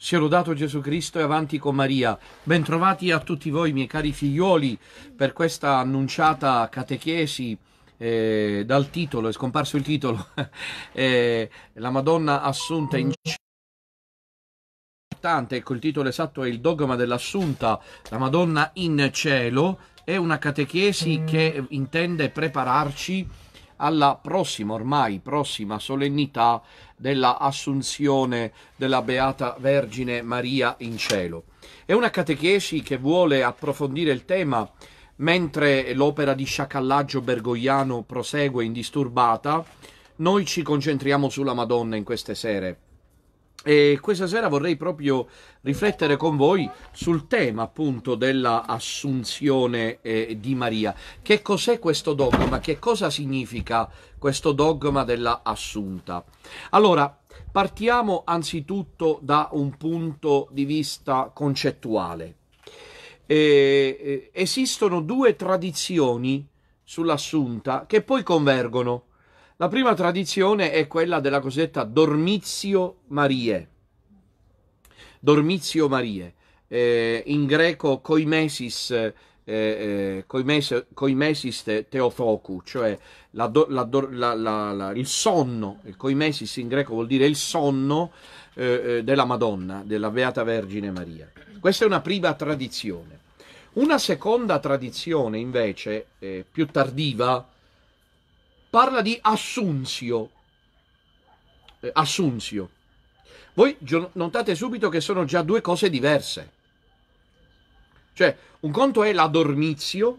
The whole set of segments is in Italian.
Sia lodato Gesù Cristo e avanti con Maria. Bentrovati a tutti voi, miei cari figlioli, per questa annunciata catechesi eh, dal titolo, è scomparso il titolo, eh, La Madonna assunta in importante, ecco il titolo esatto è Il dogma dell'assunta, La Madonna in cielo, è una catechesi che intende prepararci alla prossima, ormai prossima solennità della Assunzione della Beata Vergine Maria in cielo. È una catechesi che vuole approfondire il tema mentre l'opera di sciacallaggio bergogliano prosegue indisturbata. Noi ci concentriamo sulla Madonna in queste sere. E questa sera vorrei proprio riflettere con voi sul tema appunto della assunzione eh, di Maria. Che cos'è questo dogma? Che cosa significa questo dogma della assunta. Allora, partiamo anzitutto da un punto di vista concettuale. Eh, esistono due tradizioni sull'assunta che poi convergono. La prima tradizione è quella della cosiddetta Dormizio Marie. Dormizio Marie, eh, in greco coimesis eh, eh, coimesis teofocu, cioè la, la, la, il sonno, il coimesis in greco vuol dire il sonno eh, eh, della Madonna, della Beata Vergine Maria. Questa è una prima tradizione. Una seconda tradizione invece, eh, più tardiva, parla di assunzio. Eh, assunzio. Voi notate subito che sono già due cose diverse. Cioè, un conto è la dormizio,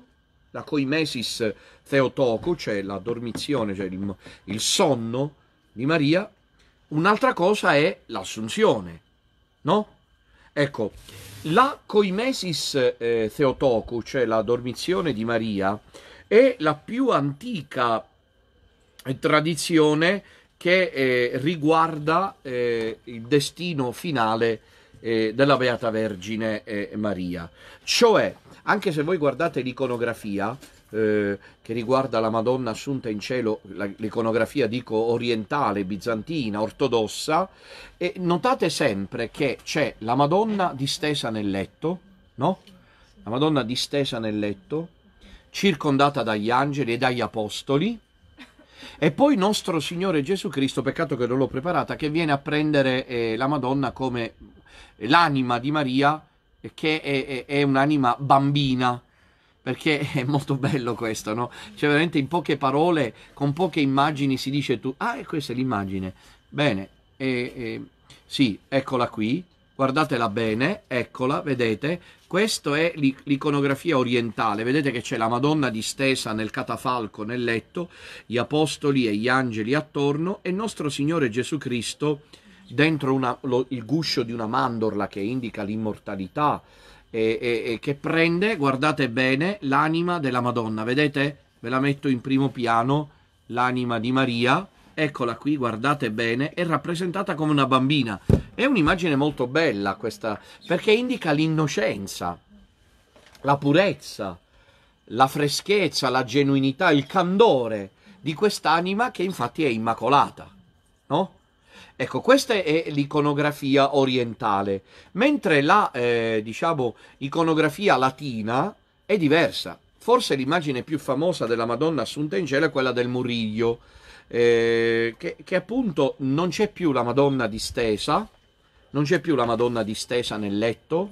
la coimesis theotoco, cioè la dormizione, cioè il, il sonno di Maria. Un'altra cosa è l'assunzione, no? Ecco, la coimesis eh, theotoco, cioè la dormizione di Maria, è la più antica eh, tradizione che eh, riguarda eh, il destino finale eh, della Beata Vergine eh, Maria. Cioè, anche se voi guardate l'iconografia eh, che riguarda la Madonna assunta in cielo, la, l'iconografia dico orientale, bizantina, ortodossa, notate sempre che c'è la Madonna distesa nel letto, no? La Madonna distesa nel letto, circondata dagli angeli e dagli apostoli, e poi nostro Signore Gesù Cristo, peccato che non l'ho preparata, che viene a prendere eh, la Madonna come l'anima di Maria che è, è, è un'anima bambina perché è molto bello questo, no? Cioè veramente in poche parole, con poche immagini si dice tu, ah, e questa è l'immagine. Bene, e, e, sì, eccola qui, guardatela bene, eccola, vedete, questa è l'iconografia orientale, vedete che c'è la Madonna distesa nel catafalco, nel letto, gli apostoli e gli angeli attorno e nostro Signore Gesù Cristo dentro una, lo, il guscio di una mandorla che indica l'immortalità e, e, e che prende, guardate bene, l'anima della Madonna. Vedete? Ve la metto in primo piano, l'anima di Maria. Eccola qui, guardate bene, è rappresentata come una bambina. È un'immagine molto bella questa, perché indica l'innocenza, la purezza, la freschezza, la genuinità, il candore di quest'anima che infatti è immacolata, no? Ecco, questa è l'iconografia orientale, mentre la, eh, diciamo, iconografia latina è diversa. Forse l'immagine più famosa della Madonna assunta in cielo è quella del Muriglio, eh, che, che appunto non c'è più la Madonna distesa, non c'è più la Madonna distesa nel letto,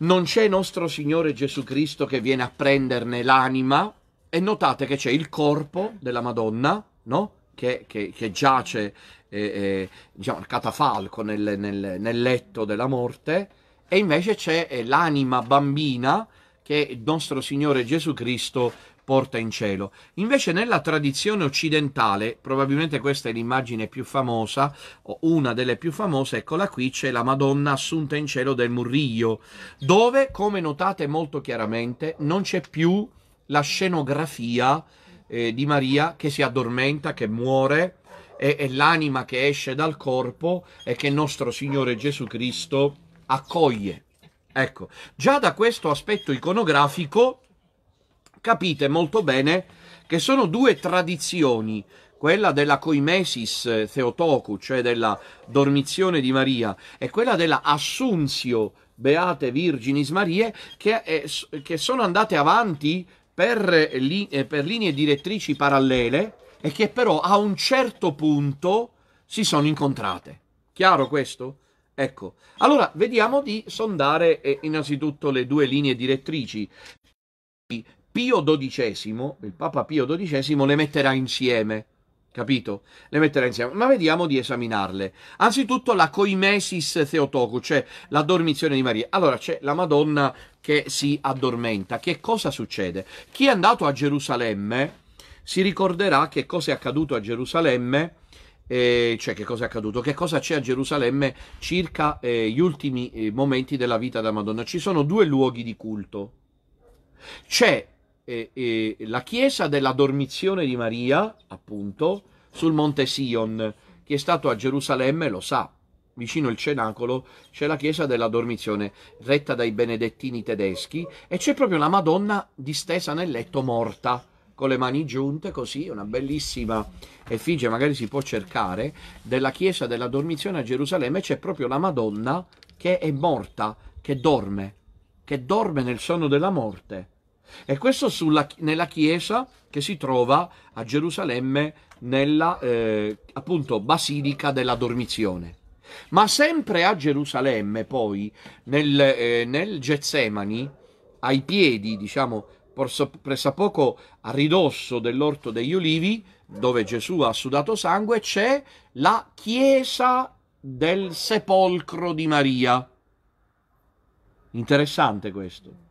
non c'è nostro Signore Gesù Cristo che viene a prenderne l'anima, e notate che c'è il corpo della Madonna, no? che, che, che giace eh, eh diciamo, a catafalco nel, nel, nel, letto della morte, e invece c'è eh, l'anima bambina che il nostro Signore Gesù Cristo porta in cielo. Invece nella tradizione occidentale, probabilmente questa è l'immagine più famosa, o una delle più famose, eccola qui, c'è la Madonna assunta in cielo del Murriglio, dove, come notate molto chiaramente, non c'è più la scenografia eh, di Maria che si addormenta, che muore, e, e l'anima che esce dal corpo e che nostro Signore Gesù Cristo accoglie. Ecco, già da questo aspetto iconografico capite molto bene che sono due tradizioni, quella della coimesis eh, Theotoku, cioè della dormizione di Maria, e quella della assunzio Beate Virginis Marie, che, è, eh, che sono andate avanti per, li, eh, per linee direttrici parallele e che però a un certo punto si sono incontrate. Chiaro questo? Ecco, allora vediamo di sondare eh, innanzitutto le due linee direttrici. Pio XII, il Papa Pio XII le metterà insieme, capito? Le metterà insieme, ma vediamo di esaminarle. Anzitutto la coimesis Theotocus, cioè la dormizione di Maria. Allora c'è la Madonna che si addormenta. Che cosa succede? Chi è andato a Gerusalemme si ricorderà che cosa è accaduto a Gerusalemme, eh, cioè che cosa è accaduto, che cosa c'è a Gerusalemme circa eh, gli ultimi eh, momenti della vita della Madonna. Ci sono due luoghi di culto. C'è eh, eh, la chiesa della dormizione di Maria, appunto, sul monte Sion. Chi è stato a Gerusalemme lo sa, vicino il cenacolo c'è la chiesa della Dormizione, retta dai benedettini tedeschi, e c'è proprio la Madonna distesa nel letto morta, con le mani giunte, così, una bellissima effigie, magari si può cercare, della chiesa della Dormizione a Gerusalemme, c'è proprio la Madonna che è morta, che dorme, che dorme nel sonno della morte. E questo sulla, nella chiesa che si trova a Gerusalemme, nella eh, appunto basilica della Dormizione. Ma sempre a Gerusalemme, poi, nel, eh, nel Getsemani, ai piedi, diciamo, pressappoco a ridosso dell'orto degli olivi, dove Gesù ha sudato sangue, c'è la chiesa del sepolcro di Maria. Interessante questo.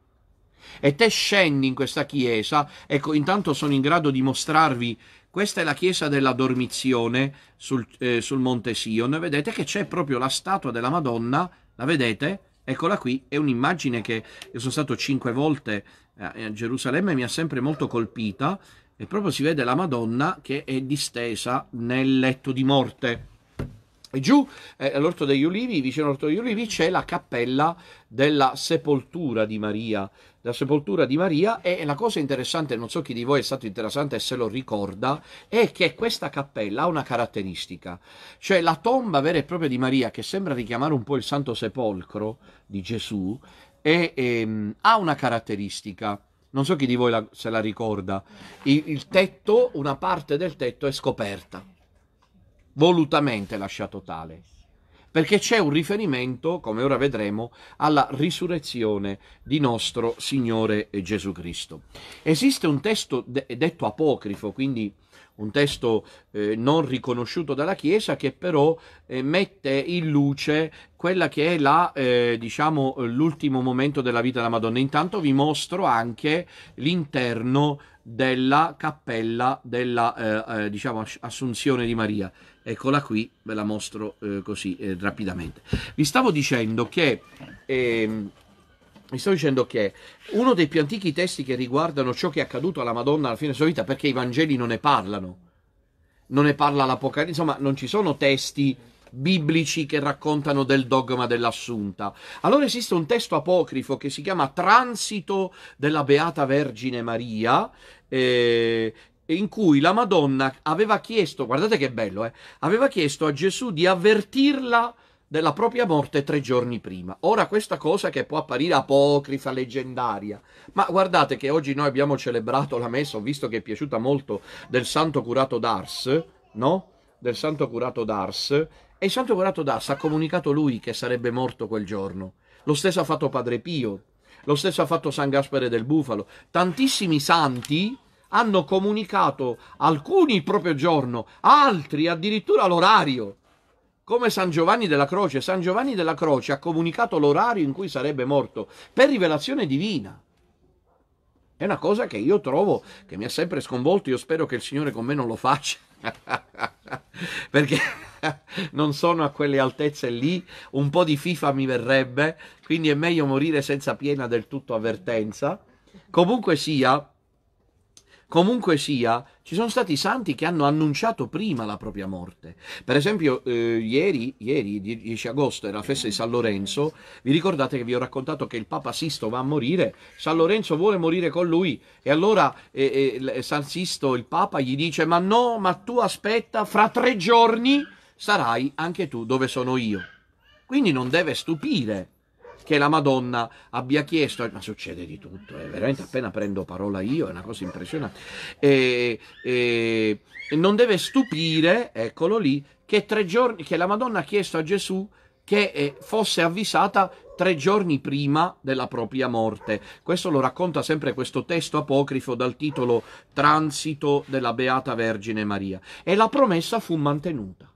E te scendi in questa chiesa, ecco, intanto sono in grado di mostrarvi questa è la chiesa della Dormizione sul, eh, sul monte Sion. Vedete che c'è proprio la statua della Madonna, la vedete? Eccola qui, è un'immagine che io sono stato cinque volte eh, a Gerusalemme e mi ha sempre molto colpita. E proprio si vede la Madonna che è distesa nel letto di morte. E Giù eh, all'Orto degli Ulivi, vicino all'Orto degli Ulivi, c'è la cappella della sepoltura di Maria. La sepoltura di Maria e la cosa interessante, non so chi di voi è stato interessante e se lo ricorda, è che questa cappella ha una caratteristica, cioè la tomba vera e propria di Maria, che sembra richiamare un po' il Santo Sepolcro di Gesù, è, è, ehm, ha una caratteristica. Non so chi di voi la, se la ricorda. Il, il tetto, una parte del tetto è scoperta volutamente lasciato tale, perché c'è un riferimento, come ora vedremo, alla risurrezione di nostro Signore Gesù Cristo. Esiste un testo de- detto apocrifo, quindi un testo eh, non riconosciuto dalla Chiesa che però eh, mette in luce quella che è la, eh, diciamo, l'ultimo momento della vita della Madonna. Intanto vi mostro anche l'interno della cappella della eh, eh, diciamo, Assunzione di Maria eccola qui, ve la mostro eh, così eh, rapidamente. Vi stavo dicendo che... Ehm, mi sto dicendo che uno dei più antichi testi che riguardano ciò che è accaduto alla Madonna alla fine della sua vita, perché i Vangeli non ne parlano, non ne parla l'Apocalisse, insomma non ci sono testi biblici che raccontano del dogma dell'assunta. Allora esiste un testo apocrifo che si chiama Transito della Beata Vergine Maria, eh, in cui la Madonna aveva chiesto, guardate che bello, eh, aveva chiesto a Gesù di avvertirla della propria morte tre giorni prima. Ora questa cosa che può apparire apocrifa, leggendaria, ma guardate che oggi noi abbiamo celebrato la messa, ho visto che è piaciuta molto del santo curato d'Ars, no? Del santo curato d'Ars, e il santo curato d'Ars ha comunicato lui che sarebbe morto quel giorno. Lo stesso ha fatto Padre Pio, lo stesso ha fatto San Gaspare del Bufalo. Tantissimi santi hanno comunicato alcuni il proprio giorno, altri addirittura l'orario. Come San Giovanni della Croce, San Giovanni della Croce ha comunicato l'orario in cui sarebbe morto per rivelazione divina. È una cosa che io trovo che mi ha sempre sconvolto, io spero che il Signore con me non lo faccia, perché non sono a quelle altezze lì, un po' di FIFA mi verrebbe, quindi è meglio morire senza piena del tutto avvertenza. Comunque sia, Comunque sia, ci sono stati santi che hanno annunciato prima la propria morte. Per esempio, eh, ieri, ieri, 10 agosto, era la festa di San Lorenzo. Vi ricordate che vi ho raccontato che il Papa Sisto va a morire? San Lorenzo vuole morire con lui. E allora eh, eh, eh San Sisto, il Papa, gli dice: Ma no, ma tu aspetta, fra tre giorni sarai anche tu dove sono io. Quindi non deve stupire che la Madonna abbia chiesto, ma succede di tutto, eh, veramente appena prendo parola io è una cosa impressionante, e, e, non deve stupire, eccolo lì, che, giorni, che la Madonna ha chiesto a Gesù che eh, fosse avvisata tre giorni prima della propria morte. Questo lo racconta sempre questo testo apocrifo dal titolo Transito della Beata Vergine Maria. E la promessa fu mantenuta.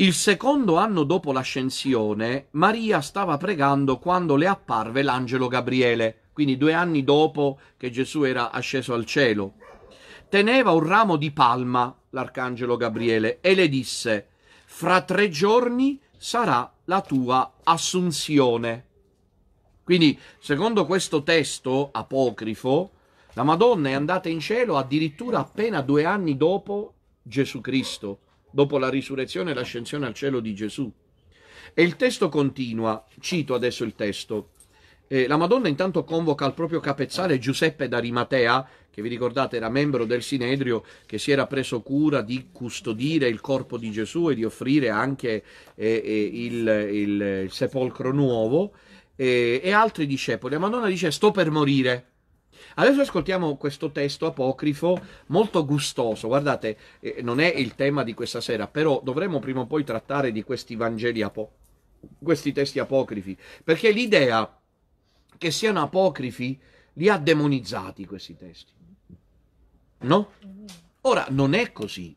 Il secondo anno dopo l'ascensione, Maria stava pregando quando le apparve l'angelo Gabriele, quindi due anni dopo che Gesù era asceso al cielo. Teneva un ramo di palma l'arcangelo Gabriele e le disse: Fra tre giorni sarà la tua assunzione. Quindi, secondo questo testo apocrifo, la Madonna è andata in cielo addirittura appena due anni dopo Gesù Cristo dopo la risurrezione e l'ascensione al cielo di Gesù. E il testo continua, cito adesso il testo. Eh, la Madonna intanto convoca al proprio capezzale Giuseppe d'Arimatea, che vi ricordate era membro del Sinedrio, che si era preso cura di custodire il corpo di Gesù e di offrire anche eh, il, eh, il, il, sepolcro nuovo, eh, e altri discepoli. La Madonna dice sto per morire. Adesso ascoltiamo questo testo apocrifo molto gustoso. Guardate, eh, non è il tema di questa sera, però dovremo prima o poi trattare di questi Vangeli apocrifi, questi testi apocrifi, perché l'idea che siano apocrifi li ha demonizzati questi testi. No? Ora, non è così.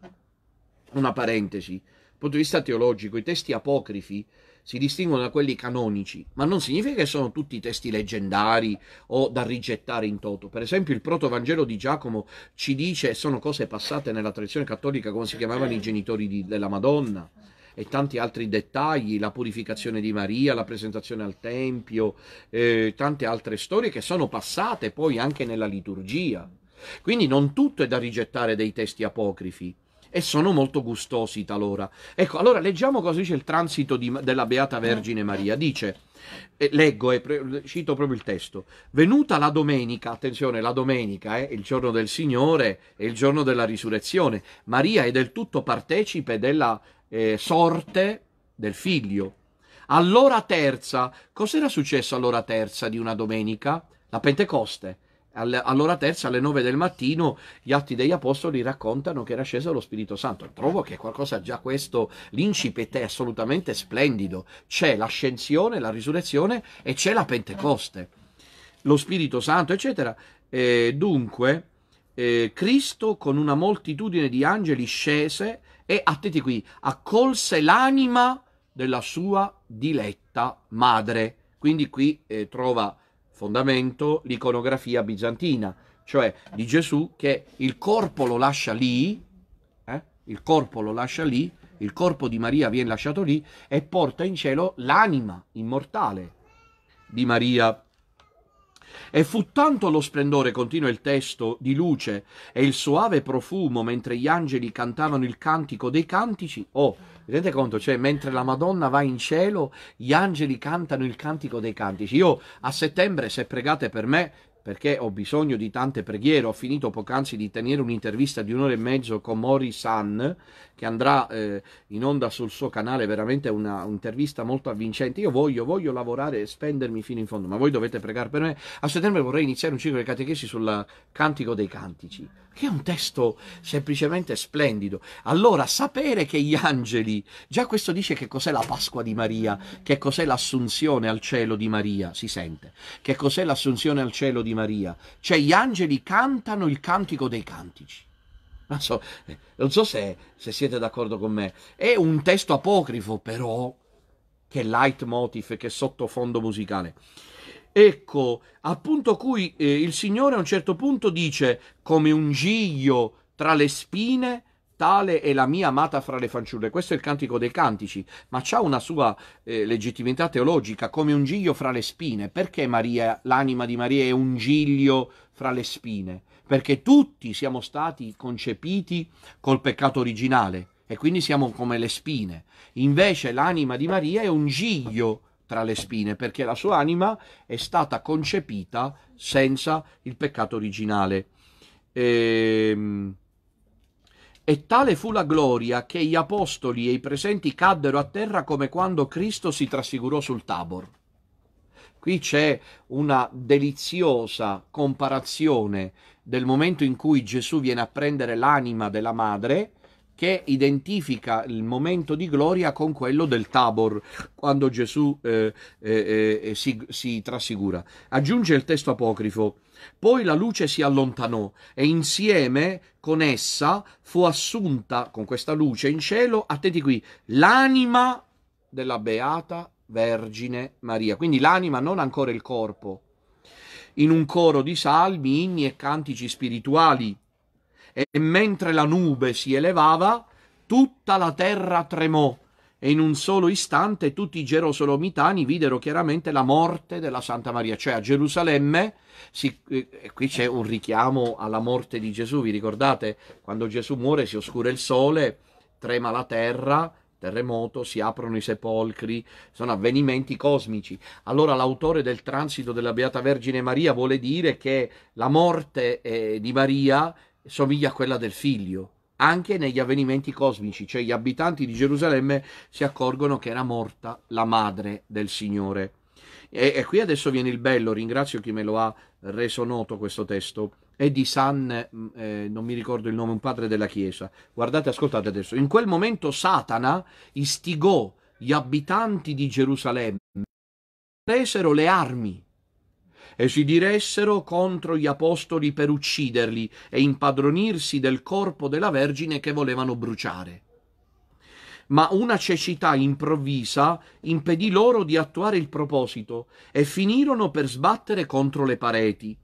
Una parentesi. Dal punto di vista teologico, i testi apocrifi si distinguono da quelli canonici, ma non significa che sono tutti testi leggendari o da rigettare in toto. Per esempio il protovangelo di Giacomo ci dice sono cose passate nella tradizione cattolica come si chiamavano i genitori di, della Madonna e tanti altri dettagli, la purificazione di Maria, la presentazione al Tempio, eh, tante altre storie che sono passate poi anche nella liturgia. Quindi non tutto è da rigettare dei testi apocrifi, e sono molto gustosi talora. Ecco, allora leggiamo cosa dice il transito di, della Beata Vergine Maria. Dice, eh, leggo eh, e cito proprio il testo, venuta la domenica, attenzione, la domenica è eh, il giorno del Signore, e il giorno della risurrezione, Maria è del tutto partecipe della eh, sorte del figlio. All'ora terza, cos'era successo all'ora terza di una domenica? La Pentecoste all'ora terza, alle 9 del mattino, gli atti degli apostoli raccontano che era sceso lo Spirito Santo. Trovo che qualcosa già questo, l'incipit è assolutamente splendido. C'è l'ascensione, la risurrezione e c'è la Pentecoste, lo Spirito Santo, eccetera. E eh, dunque, eh, Cristo con una moltitudine di angeli scese e, attenti qui, accolse l'anima della sua diletta madre. Quindi qui eh, trova fondamento l'iconografia bizantina, cioè di Gesù che il corpo lo lascia lì, eh? il corpo lo lascia lì, il corpo di Maria viene lasciato lì e porta in cielo l'anima immortale di Maria. E fu tanto lo splendore, continua il testo, di luce e il soave profumo mentre gli angeli cantavano il cantico dei cantici, oh, Rendete conto, cioè, mentre la Madonna va in cielo, gli angeli cantano il cantico dei cantici. Io a settembre, se pregate per me, perché ho bisogno di tante preghiere. Ho finito poc'anzi di tenere un'intervista di un'ora e mezzo con Mori San, che andrà eh, in onda sul suo canale, veramente una, un'intervista molto avvincente. Io voglio, voglio lavorare e spendermi fino in fondo, ma voi dovete pregare per me. A settembre vorrei iniziare un ciclo di catechesi sul Cantico dei Cantici, che è un testo semplicemente splendido. Allora, sapere che gli angeli, già questo dice che cos'è la Pasqua di Maria, che cos'è l'assunzione al cielo di Maria, si sente, che cos'è l'assunzione al cielo di Maria di Maria, cioè gli angeli cantano il cantico dei cantici. Non so, eh, non so se, se, siete d'accordo con me. È un testo apocrifo, però, che leitmotiv, che sottofondo musicale. Ecco, appunto cui eh, il Signore a un certo punto dice, come un giglio tra le spine, tale è la mia amata fra le fanciulle. Questo è il cantico dei cantici, ma ha una sua eh, legittimità teologica come un giglio fra le spine. Perché Maria, l'anima di Maria è un giglio fra le spine? Perché tutti siamo stati concepiti col peccato originale e quindi siamo come le spine. Invece l'anima di Maria è un giglio tra le spine perché la sua anima è stata concepita senza il peccato originale. Ehm e tale fu la gloria che gli apostoli e i presenti caddero a terra come quando Cristo si trasfigurò sul Tabor. Qui c'è una deliziosa comparazione del momento in cui Gesù viene a prendere l'anima della madre che identifica il momento di gloria con quello del Tabor, quando Gesù eh, eh, eh, si, si trasfigura. Aggiunge il testo apocrifo. Poi la luce si allontanò e insieme con essa fu assunta, con questa luce in cielo, attenti qui, l'anima della beata Vergine Maria. Quindi l'anima, non ancora il corpo. In un coro di salmi, inni e cantici spirituali. E mentre la nube si elevava, tutta la terra tremò e in un solo istante tutti i gerosolomitani videro chiaramente la morte della Santa Maria, cioè a Gerusalemme, si, eh, eh, qui c'è un richiamo alla morte di Gesù, vi ricordate? Quando Gesù muore si oscura il sole, trema la terra, terremoto, si aprono i sepolcri, sono avvenimenti cosmici. Allora l'autore del transito della Beata Vergine Maria vuole dire che la morte eh, di Maria somiglia a quella del figlio anche negli avvenimenti cosmici, cioè gli abitanti di Gerusalemme si accorgono che era morta la madre del Signore. E, e qui adesso viene il bello, ringrazio chi me lo ha reso noto questo testo, è di San, mm, eh, non mi ricordo il nome, un padre della Chiesa. Guardate, ascoltate adesso, in quel momento Satana istigò gli abitanti di Gerusalemme, presero le armi e si diressero contro gli apostoli per ucciderli e impadronirsi del corpo della Vergine che volevano bruciare. Ma una cecità improvvisa impedì loro di attuare il proposito e finirono per sbattere contro le pareti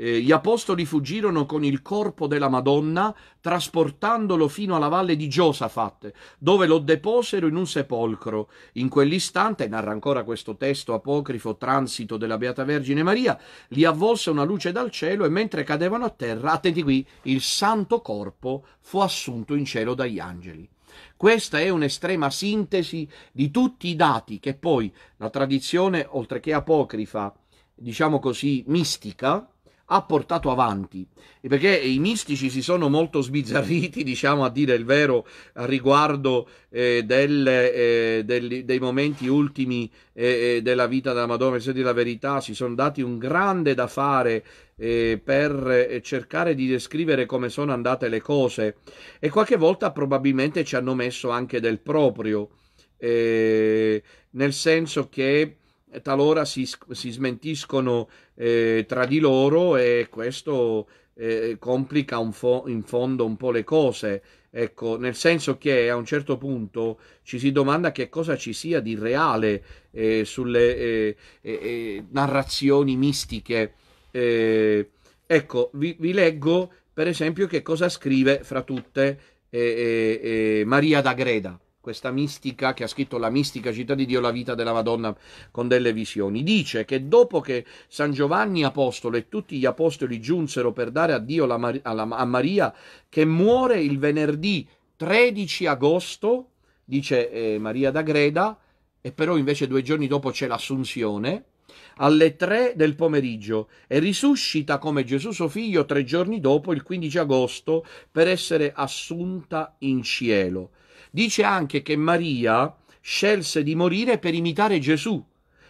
eh, gli apostoli fuggirono con il corpo della Madonna, trasportandolo fino alla valle di Giosafat, dove lo deposero in un sepolcro. In quell'istante, narra ancora questo testo apocrifo transito della Beata Vergine Maria, li avvolse una luce dal cielo e mentre cadevano a terra, attenti qui, il santo corpo fu assunto in cielo dagli angeli. Questa è un'estrema sintesi di tutti i dati che poi la tradizione, oltre che apocrifa, diciamo così, mistica, ha portato avanti, perché i mistici si sono molto sbizzarriti, diciamo a dire il vero, a riguardo eh, delle, eh, del, dei momenti ultimi eh, eh della vita della Madonna, se di la verità, si sono dati un grande da fare eh, per eh, cercare di descrivere come sono andate le cose e qualche volta probabilmente ci hanno messo anche del proprio, nel senso che talora si, si smentiscono eh, tra di loro e questo eh, complica fo- in fondo un po' le cose. Ecco, nel senso che a un certo punto ci si domanda che cosa ci sia di reale eh, sulle eh, eh, eh, narrazioni mistiche. ecco, vi, vi, leggo per esempio che cosa scrive fra tutte Maria da Greda questa mistica che ha scritto La mistica città di Dio, la vita della Madonna con delle visioni, dice che dopo che San Giovanni Apostolo e tutti gli apostoli giunsero per dare a Dio Mar- alla- a Maria, che muore il venerdì 13 agosto, dice eh, Maria da Greda, e però invece due giorni dopo c'è l'assunzione, alle tre del pomeriggio e risuscita come Gesù suo figlio tre giorni dopo, il 15 agosto, per essere assunta in cielo. Dice anche che Maria scelse di morire per imitare Gesù,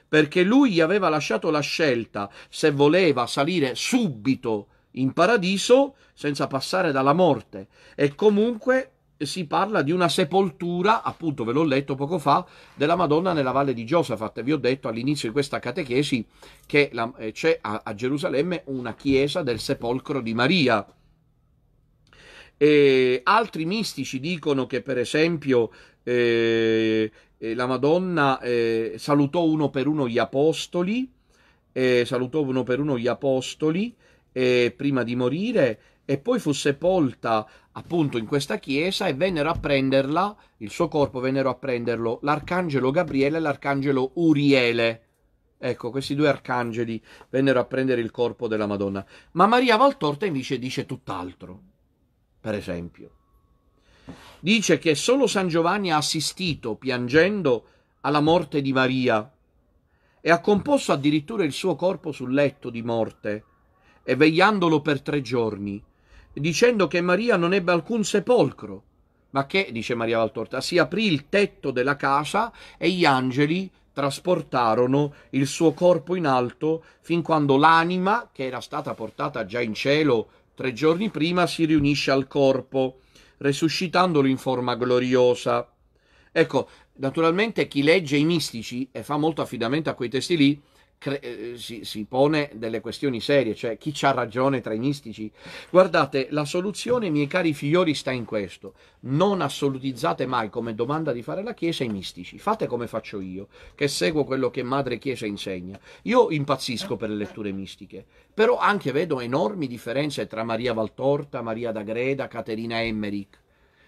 perché lui gli aveva lasciato la scelta se voleva salire subito in paradiso senza passare dalla morte e comunque si parla di una sepoltura, appunto ve l'ho letto poco fa, della Madonna nella valle di Giosafat. Vi ho detto all'inizio di questa catechesi che la, eh, c'è a, a Gerusalemme una chiesa del sepolcro di Maria e altri mistici dicono che, per esempio, eh, eh, la Madonna eh, salutò uno per uno gli apostoli, eh, salutò uno per uno gli apostoli eh, prima di morire e poi fu sepolta appunto in questa chiesa e vennero a prenderla, il suo corpo vennero a prenderlo l'arcangelo Gabriele e l'arcangelo Uriele. Ecco, questi due arcangeli vennero a prendere il corpo della Madonna. Ma Maria Valtorta invece dice tutt'altro per esempio. Dice che solo San Giovanni ha assistito, piangendo, alla morte di Maria e ha composto addirittura il suo corpo sul letto di morte e vegliandolo per tre giorni, dicendo che Maria non ebbe alcun sepolcro, ma che, dice Maria Valtorta, si aprì il tetto della casa e gli angeli trasportarono il suo corpo in alto fin quando l'anima, che era stata portata già in cielo Tre giorni prima si riunisce al corpo, resuscitandolo in forma gloriosa. Ecco, naturalmente chi legge i mistici e fa molto affidamento a quei testi lì, cre- eh, si, si, pone delle questioni serie, cioè chi ha ragione tra i mistici. Guardate, la soluzione, miei cari figlioli, sta in questo. Non assolutizzate mai come domanda di fare la Chiesa i mistici. Fate come faccio io, che seguo quello che Madre Chiesa insegna. Io impazzisco per le letture mistiche, però anche vedo enormi differenze tra Maria Valtorta, Maria da Greda, Caterina Emmerich.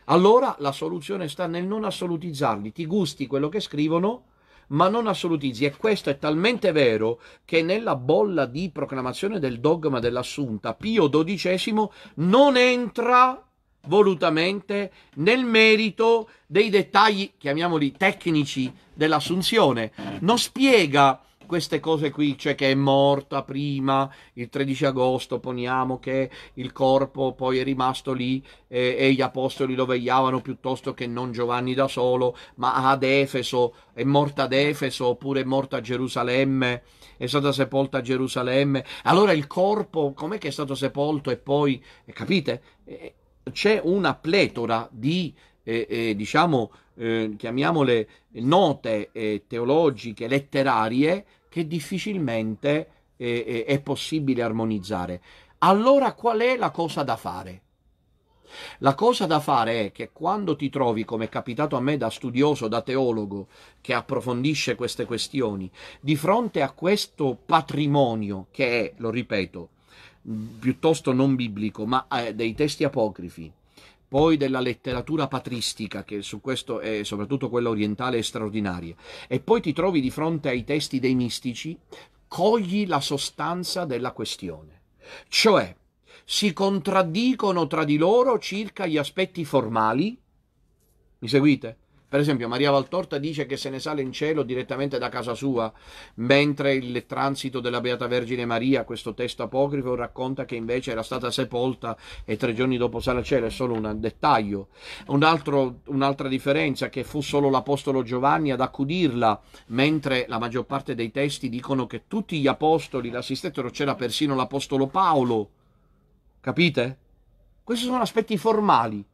Allora la soluzione sta nel non assolutizzarli, ti gusti quello che scrivono, ma non assolutizzi. E questo è talmente vero che nella bolla di proclamazione del dogma dell'assunta, Pio XII non entra volutamente nel merito dei dettagli, chiamiamoli tecnici, dell'assunzione. Non spiega queste cose qui, cioè che è morta prima, il 13 agosto poniamo che il corpo poi è rimasto lì eh, e gli apostoli lo vegliavano piuttosto che non Giovanni da solo, ma ad Efeso, è morta ad Efeso oppure è morta a Gerusalemme, è stata sepolta a Gerusalemme. Allora il corpo, com'è che è stato sepolto e poi, eh, capite? Eh, c'è una pletora di, eh, eh, diciamo, eh, chiamiamole note teologiche, letterarie, che difficilmente eh, eh, è possibile armonizzare. Allora qual è la cosa da fare? La cosa da fare è che quando ti trovi, come è capitato a me da studioso, da teologo, che approfondisce queste questioni, di fronte a questo patrimonio che è, lo ripeto, piuttosto non biblico, ma eh, dei testi apocrifi, poi della letteratura patristica, che su questo è soprattutto quella orientale è straordinaria, e poi ti trovi di fronte ai testi dei mistici, cogli la sostanza della questione. Cioè, si contraddicono tra di loro circa gli aspetti formali, mi seguite? Per esempio, Maria Valtorta dice che se ne sale in cielo direttamente da casa sua, mentre il transito della Beata Vergine Maria, questo testo apocrifo, racconta che invece era stata sepolta e tre giorni dopo sale a cielo. È solo un dettaglio. Un altro, un'altra differenza è che fu solo l'Apostolo Giovanni ad accudirla, mentre la maggior parte dei testi dicono che tutti gli apostoli l'assistettero, c'era persino l'Apostolo Paolo. Capite? Questi sono aspetti formali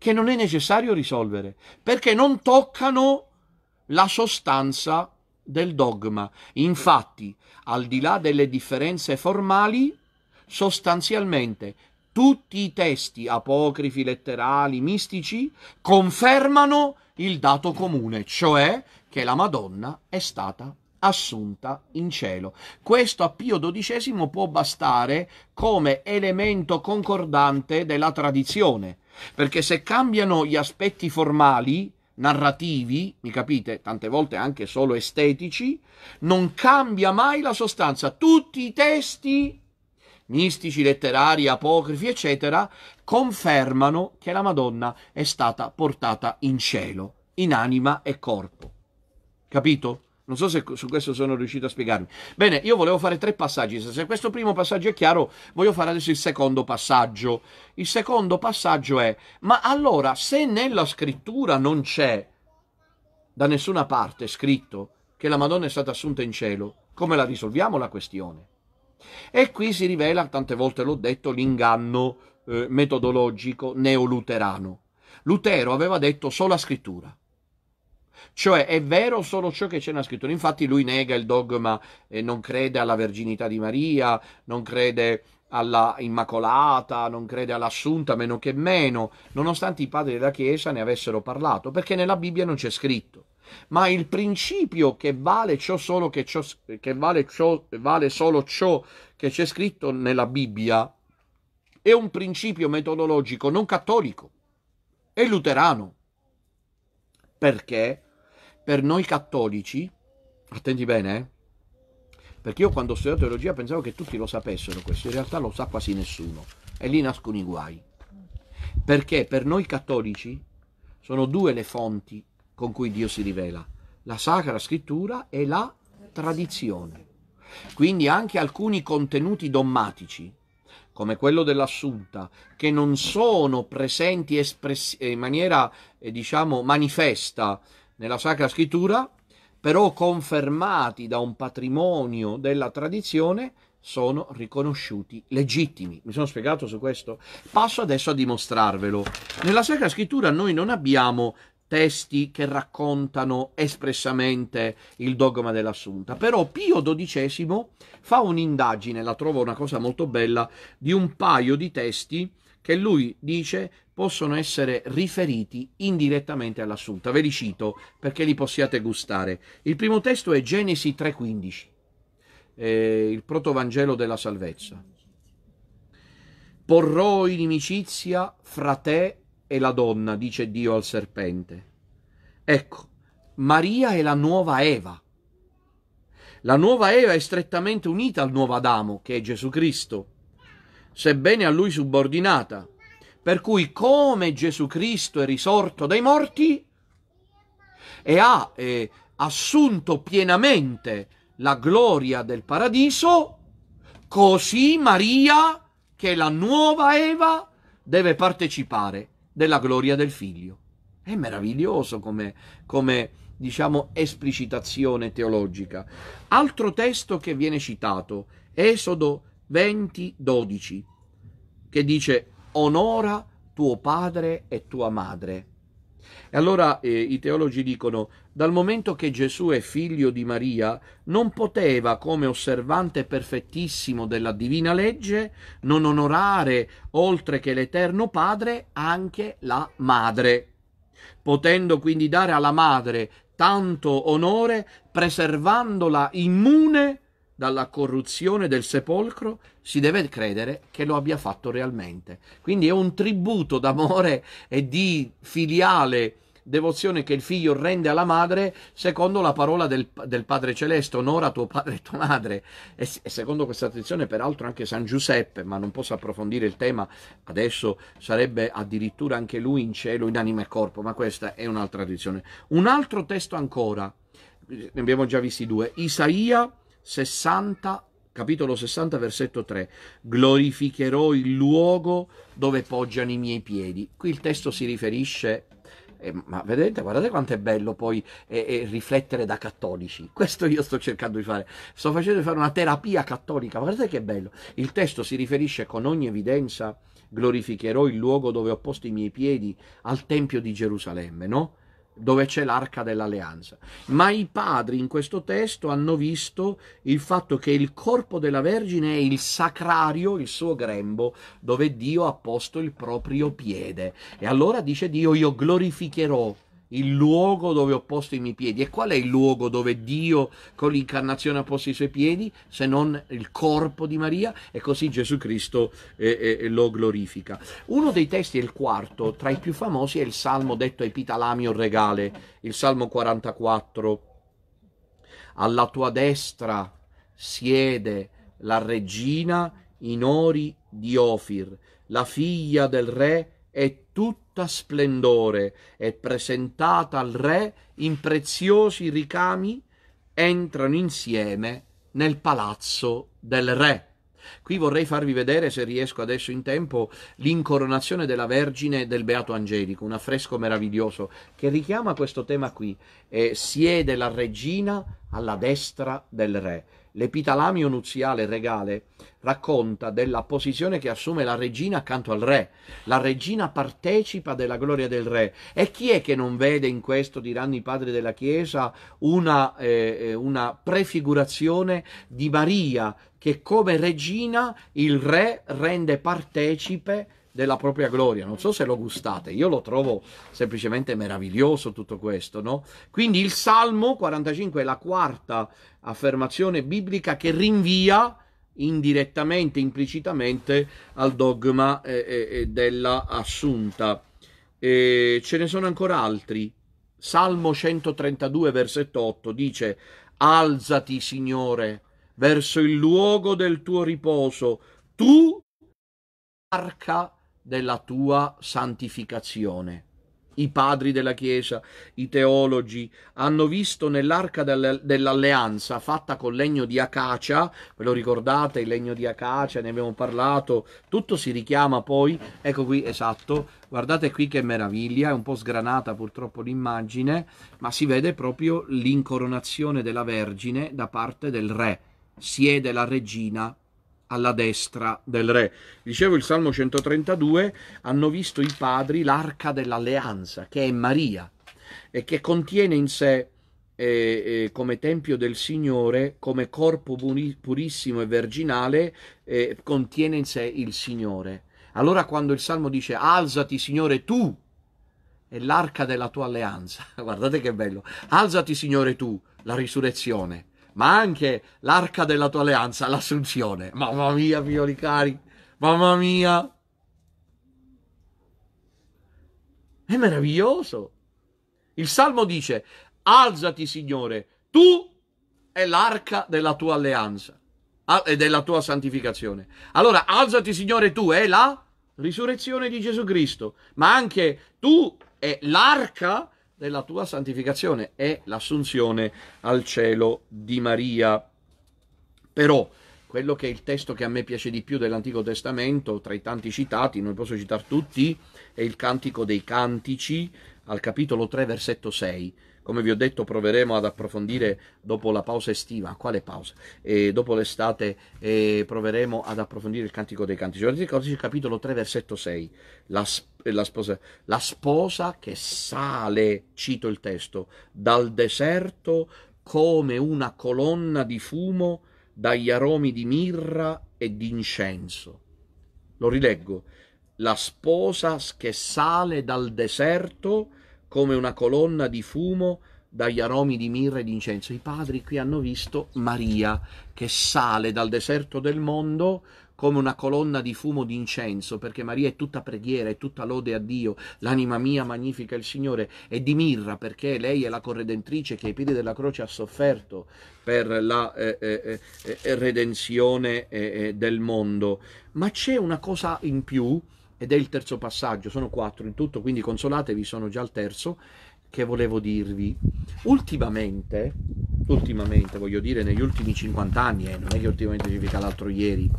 che non è necessario risolvere, perché non toccano la sostanza del dogma. Infatti, al di là delle differenze formali, sostanzialmente tutti i testi apocrifi, letterali, mistici confermano il dato comune, cioè che la Madonna è stata assunta in cielo. Questo a Pio XII può bastare come elemento concordante della tradizione perché se cambiano gli aspetti formali, narrativi, mi capite, tante volte anche solo estetici, non cambia mai la sostanza. Tutti i testi mistici, letterari, apocrifi, eccetera, confermano che la Madonna è stata portata in cielo, in anima e corpo. Capito? Non so se su questo sono riuscito a spiegarmi. Bene, io volevo fare tre passaggi. Se questo primo passaggio è chiaro, voglio fare adesso il secondo passaggio. Il secondo passaggio è, ma allora se nella scrittura non c'è da nessuna parte scritto che la Madonna è stata assunta in cielo, come la risolviamo la questione? E qui si rivela, tante volte l'ho detto, l'inganno eh, metodologico neoluterano. Lutero aveva detto sola scrittura. Cioè è vero solo ciò che c'è nella scrittura. Infatti lui nega il dogma e eh, non crede alla verginità di Maria, non crede alla Immacolata, non crede all'Assunta, meno che meno, nonostante i padri della Chiesa ne avessero parlato, perché nella Bibbia non c'è scritto. Ma il principio che vale, ciò solo, che ciò, che vale, ciò, vale solo ciò che c'è scritto nella Bibbia è un principio metodologico non cattolico, è luterano. Perché? per noi cattolici, attenti bene, eh? perché io quando ho studiato teologia pensavo che tutti lo sapessero questo, in realtà lo sa quasi nessuno e lì nascono i guai. Perché per noi cattolici sono due le fonti con cui Dio si rivela, la Sacra Scrittura e la tradizione. Quindi anche alcuni contenuti dommatici, come quello dell'assunta, che non sono presenti espress- eh, in maniera, eh, diciamo, manifesta nella Sacra Scrittura, però confermati da un patrimonio della tradizione, sono riconosciuti legittimi. Mi sono spiegato su questo? Passo adesso a dimostrarvelo. Nella Sacra Scrittura noi non abbiamo testi che raccontano espressamente il dogma dell'assunta, però Pio XII fa un'indagine, la trovo una cosa molto bella, di un paio di testi che lui dice possono essere riferiti indirettamente all'assunta. Ve li cito perché li possiate gustare. Il primo testo è Genesi 3.15, eh, il protovangelo della salvezza. Porrò inimicizia fra te e la donna, dice Dio al serpente. Ecco, Maria è la nuova Eva. La nuova Eva è strettamente unita al nuovo Adamo, che è Gesù Cristo, sebbene a lui subordinata, per cui come Gesù Cristo è risorto dai morti e ha eh, assunto pienamente la gloria del paradiso, così Maria, che è la nuova Eva, deve partecipare della gloria del figlio. È meraviglioso come, come diciamo, esplicitazione teologica. Altro testo che viene citato, Esodo 20, 12, che dice onora tuo padre e tua madre. E allora eh, i teologi dicono, dal momento che Gesù è figlio di Maria, non poteva, come osservante perfettissimo della divina legge, non onorare, oltre che l'Eterno Padre, anche la madre, potendo quindi dare alla madre tanto onore, preservandola immune dalla corruzione del sepolcro, si deve credere che lo abbia fatto realmente. Quindi è un tributo d'amore e di filiale devozione che il figlio rende alla madre secondo la parola del, del Padre Celeste, onora tuo padre e tua madre. E, e, secondo questa tradizione, peraltro, anche San Giuseppe, ma non posso approfondire il tema, adesso sarebbe addirittura anche lui in cielo, in anima e corpo, ma questa è un'altra tradizione. Un altro testo ancora, ne abbiamo già visti due, Isaia 60, capitolo 60, versetto 3, glorificherò il luogo dove poggiano i miei piedi. Qui il testo si riferisce eh, ma vedete, guardate quanto è bello poi eh, eh, riflettere da cattolici. Questo io sto cercando di fare. Sto facendo di fare una terapia cattolica. Guardate che bello. Il testo si riferisce con ogni evidenza glorificherò il luogo dove ho posto i miei piedi al Tempio di Gerusalemme, no? dove c'è l'arca dell'alleanza. Ma i padri in questo testo hanno visto il fatto che il corpo della Vergine è il sacrario, il suo grembo, dove Dio ha posto il proprio piede. E allora dice Dio, io glorificherò il luogo dove ho posto i miei piedi. E qual è il luogo dove Dio con l'incarnazione ha posto i suoi piedi se non il corpo di Maria? E così Gesù Cristo eh, eh, eh lo glorifica. Uno dei testi, il quarto, tra i più famosi, è il salmo detto Epitalamio Regale, il salmo 44. Alla tua destra siede la regina in ori di Ofir, la figlia del re è tutta splendore e presentata al re in preziosi ricami, entrano insieme nel palazzo del re. Qui vorrei farvi vedere, se riesco adesso in tempo, l'incoronazione della Vergine del Beato Angelico, un affresco meraviglioso che richiama questo tema qui. Eh, siede la regina alla destra del re l'epitalamio nuziale regale racconta della posizione che assume la regina accanto al re. La regina partecipa della gloria del re. E chi è che non vede in questo, diranno i padri della Chiesa, una, eh, eh una prefigurazione di Maria che come regina il re rende partecipe della propria gloria. Non so se lo gustate, io lo trovo semplicemente meraviglioso tutto questo, no? Quindi il Salmo 45 è la quarta affermazione biblica che rinvia indirettamente, implicitamente al dogma eh, eh, eh della assunta. Eh, ce ne sono ancora altri. Salmo 132, versetto 8 dice: Alzati, Signore, verso il luogo del tuo riposo, tu arca della tua santificazione. I padri della Chiesa, i teologi, hanno visto nell'arca dell'alleanza fatta con legno di acacia, ve lo ricordate, il legno di acacia, ne abbiamo parlato, tutto si richiama poi, ecco qui, esatto, guardate qui che meraviglia, è un po' sgranata purtroppo l'immagine, ma si vede proprio l'incoronazione della Vergine da parte del Re, siede la regina alla destra del re. Dicevo il Salmo 132, hanno visto i padri l'arca dell'alleanza, che è Maria, e che contiene in sé eh, eh, come tempio del Signore, come corpo purissimo e verginale, eh, contiene in sé il Signore. Allora quando il Salmo dice alzati Signore tu, è l'arca della tua alleanza, guardate che bello, alzati Signore tu, la risurrezione, ma anche l'arca della tua alleanza, l'assunzione. Mamma mia, figlioli cari, mamma mia. È meraviglioso. Il Salmo dice, alzati Signore, tu è l'arca della tua alleanza e della tua santificazione. Allora, alzati Signore, tu è la risurrezione di Gesù Cristo, ma anche tu è l'arca della tua santificazione è l'assunzione al cielo di Maria. Però quello che è il testo che a me piace di più dell'Antico Testamento, tra i tanti citati, non posso citare tutti, è il Cantico dei Cantici al capitolo 3 versetto 6 come vi ho detto proveremo ad approfondire dopo la pausa estiva, quale pausa? E dopo l'estate eh, proveremo ad approfondire il Cantico dei Cantici, Cantici capitolo 3 versetto 6, la, la, sposa, la sposa che sale, cito il testo, dal deserto come una colonna di fumo dagli aromi di mirra e di incenso. Lo rileggo, la sposa che sale dal deserto come una colonna di fumo dagli aromi di mirra e di incenso. I padri qui hanno visto Maria che sale dal deserto del mondo come una colonna di fumo di incenso, perché Maria è tutta preghiera, è tutta lode a Dio, l'anima mia magnifica il Signore, e di mirra, perché lei è la corredentrice che ai piedi della croce ha sofferto per la eh, eh, eh, eh redenzione eh, eh, del mondo. Ma c'è una cosa in più ed è il terzo passaggio, sono quattro in tutto, quindi consolatevi, sono già al terzo che volevo dirvi. Ultimamente, ultimamente voglio dire negli ultimi 50 anni, eh, non è che ultimamente significa l'altro ieri,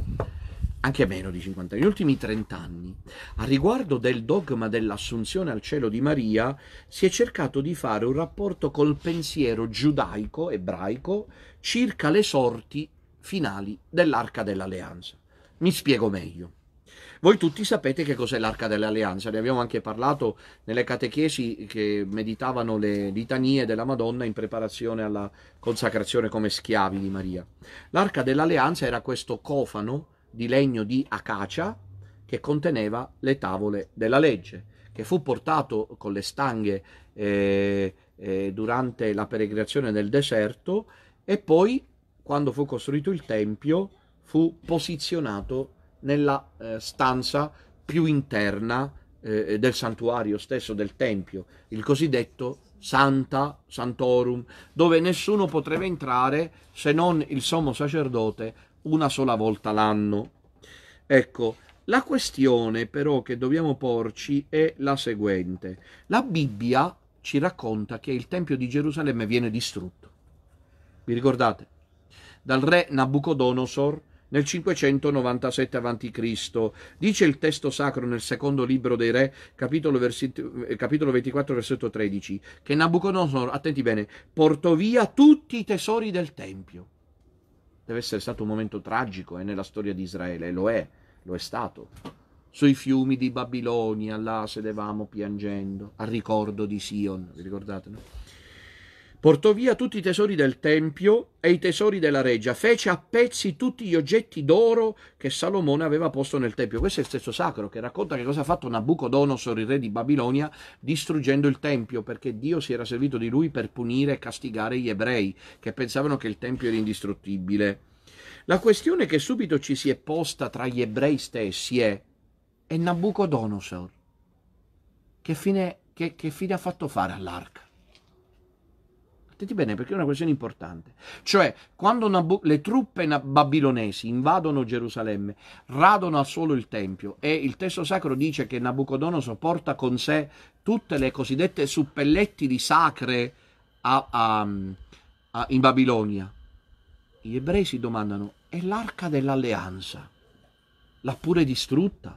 anche meno di 50 anni, negli ultimi 30 anni, a riguardo del dogma dell'assunzione al cielo di Maria, si è cercato di fare un rapporto col pensiero giudaico, ebraico, circa le sorti finali dell'arca dell'alleanza. Mi spiego meglio. Voi tutti sapete che cos'è l'arca dell'alleanza, ne abbiamo anche parlato nelle catechesi che meditavano le litanie della Madonna in preparazione alla consacrazione come schiavi di Maria. L'arca dell'alleanza era questo cofano di legno di acacia che conteneva le tavole della legge, che fu portato con le stanghe eh, eh, durante la peregrinazione nel deserto e poi, quando fu costruito il Tempio, fu posizionato nella eh, stanza più interna eh, eh, del santuario stesso, del tempio, il cosiddetto Santa Santorum, dove nessuno potrebbe entrare se non il sommo sacerdote una sola volta l'anno. Ecco, la questione però che dobbiamo porci è la seguente. La Bibbia ci racconta che il Tempio di Gerusalemme viene distrutto. Vi ricordate? Dal re Nabucodonosor nel 597 a.C. Dice il testo sacro nel secondo libro dei Re, capitolo, eh, capitolo 24, versetto 13, che Nabucodonosor, attenti bene, portò via tutti i tesori del Tempio. Deve essere stato un momento tragico eh, nella storia di Israele, e lo è, lo è stato sui fiumi di Babilonia, là sedevamo piangendo, al ricordo di Sion, vi ricordate? No? Portò via tutti i tesori del tempio e i tesori della reggia, fece a pezzi tutti gli oggetti d'oro che Salomone aveva posto nel tempio. Questo è il stesso sacro che racconta che cosa ha fatto Nabucodonosor, il re di Babilonia, distruggendo il tempio, perché Dio si era servito di lui per punire e castigare gli ebrei che pensavano che il tempio era indistruttibile. La questione che subito ci si è posta tra gli ebrei stessi è: è Nabucodonosor? Che fine, che, che fine ha fatto fare all'arca? Senti bene perché è una questione importante. Cioè, quando Nabu- le truppe babilonesi invadono Gerusalemme, radono al suolo il Tempio e il testo sacro dice che Nabucodonosor porta con sé tutte le cosiddette suppellettili sacre a, a, a, in Babilonia, gli ebrei si domandano, e l'arca dell'alleanza? L'ha pure distrutta?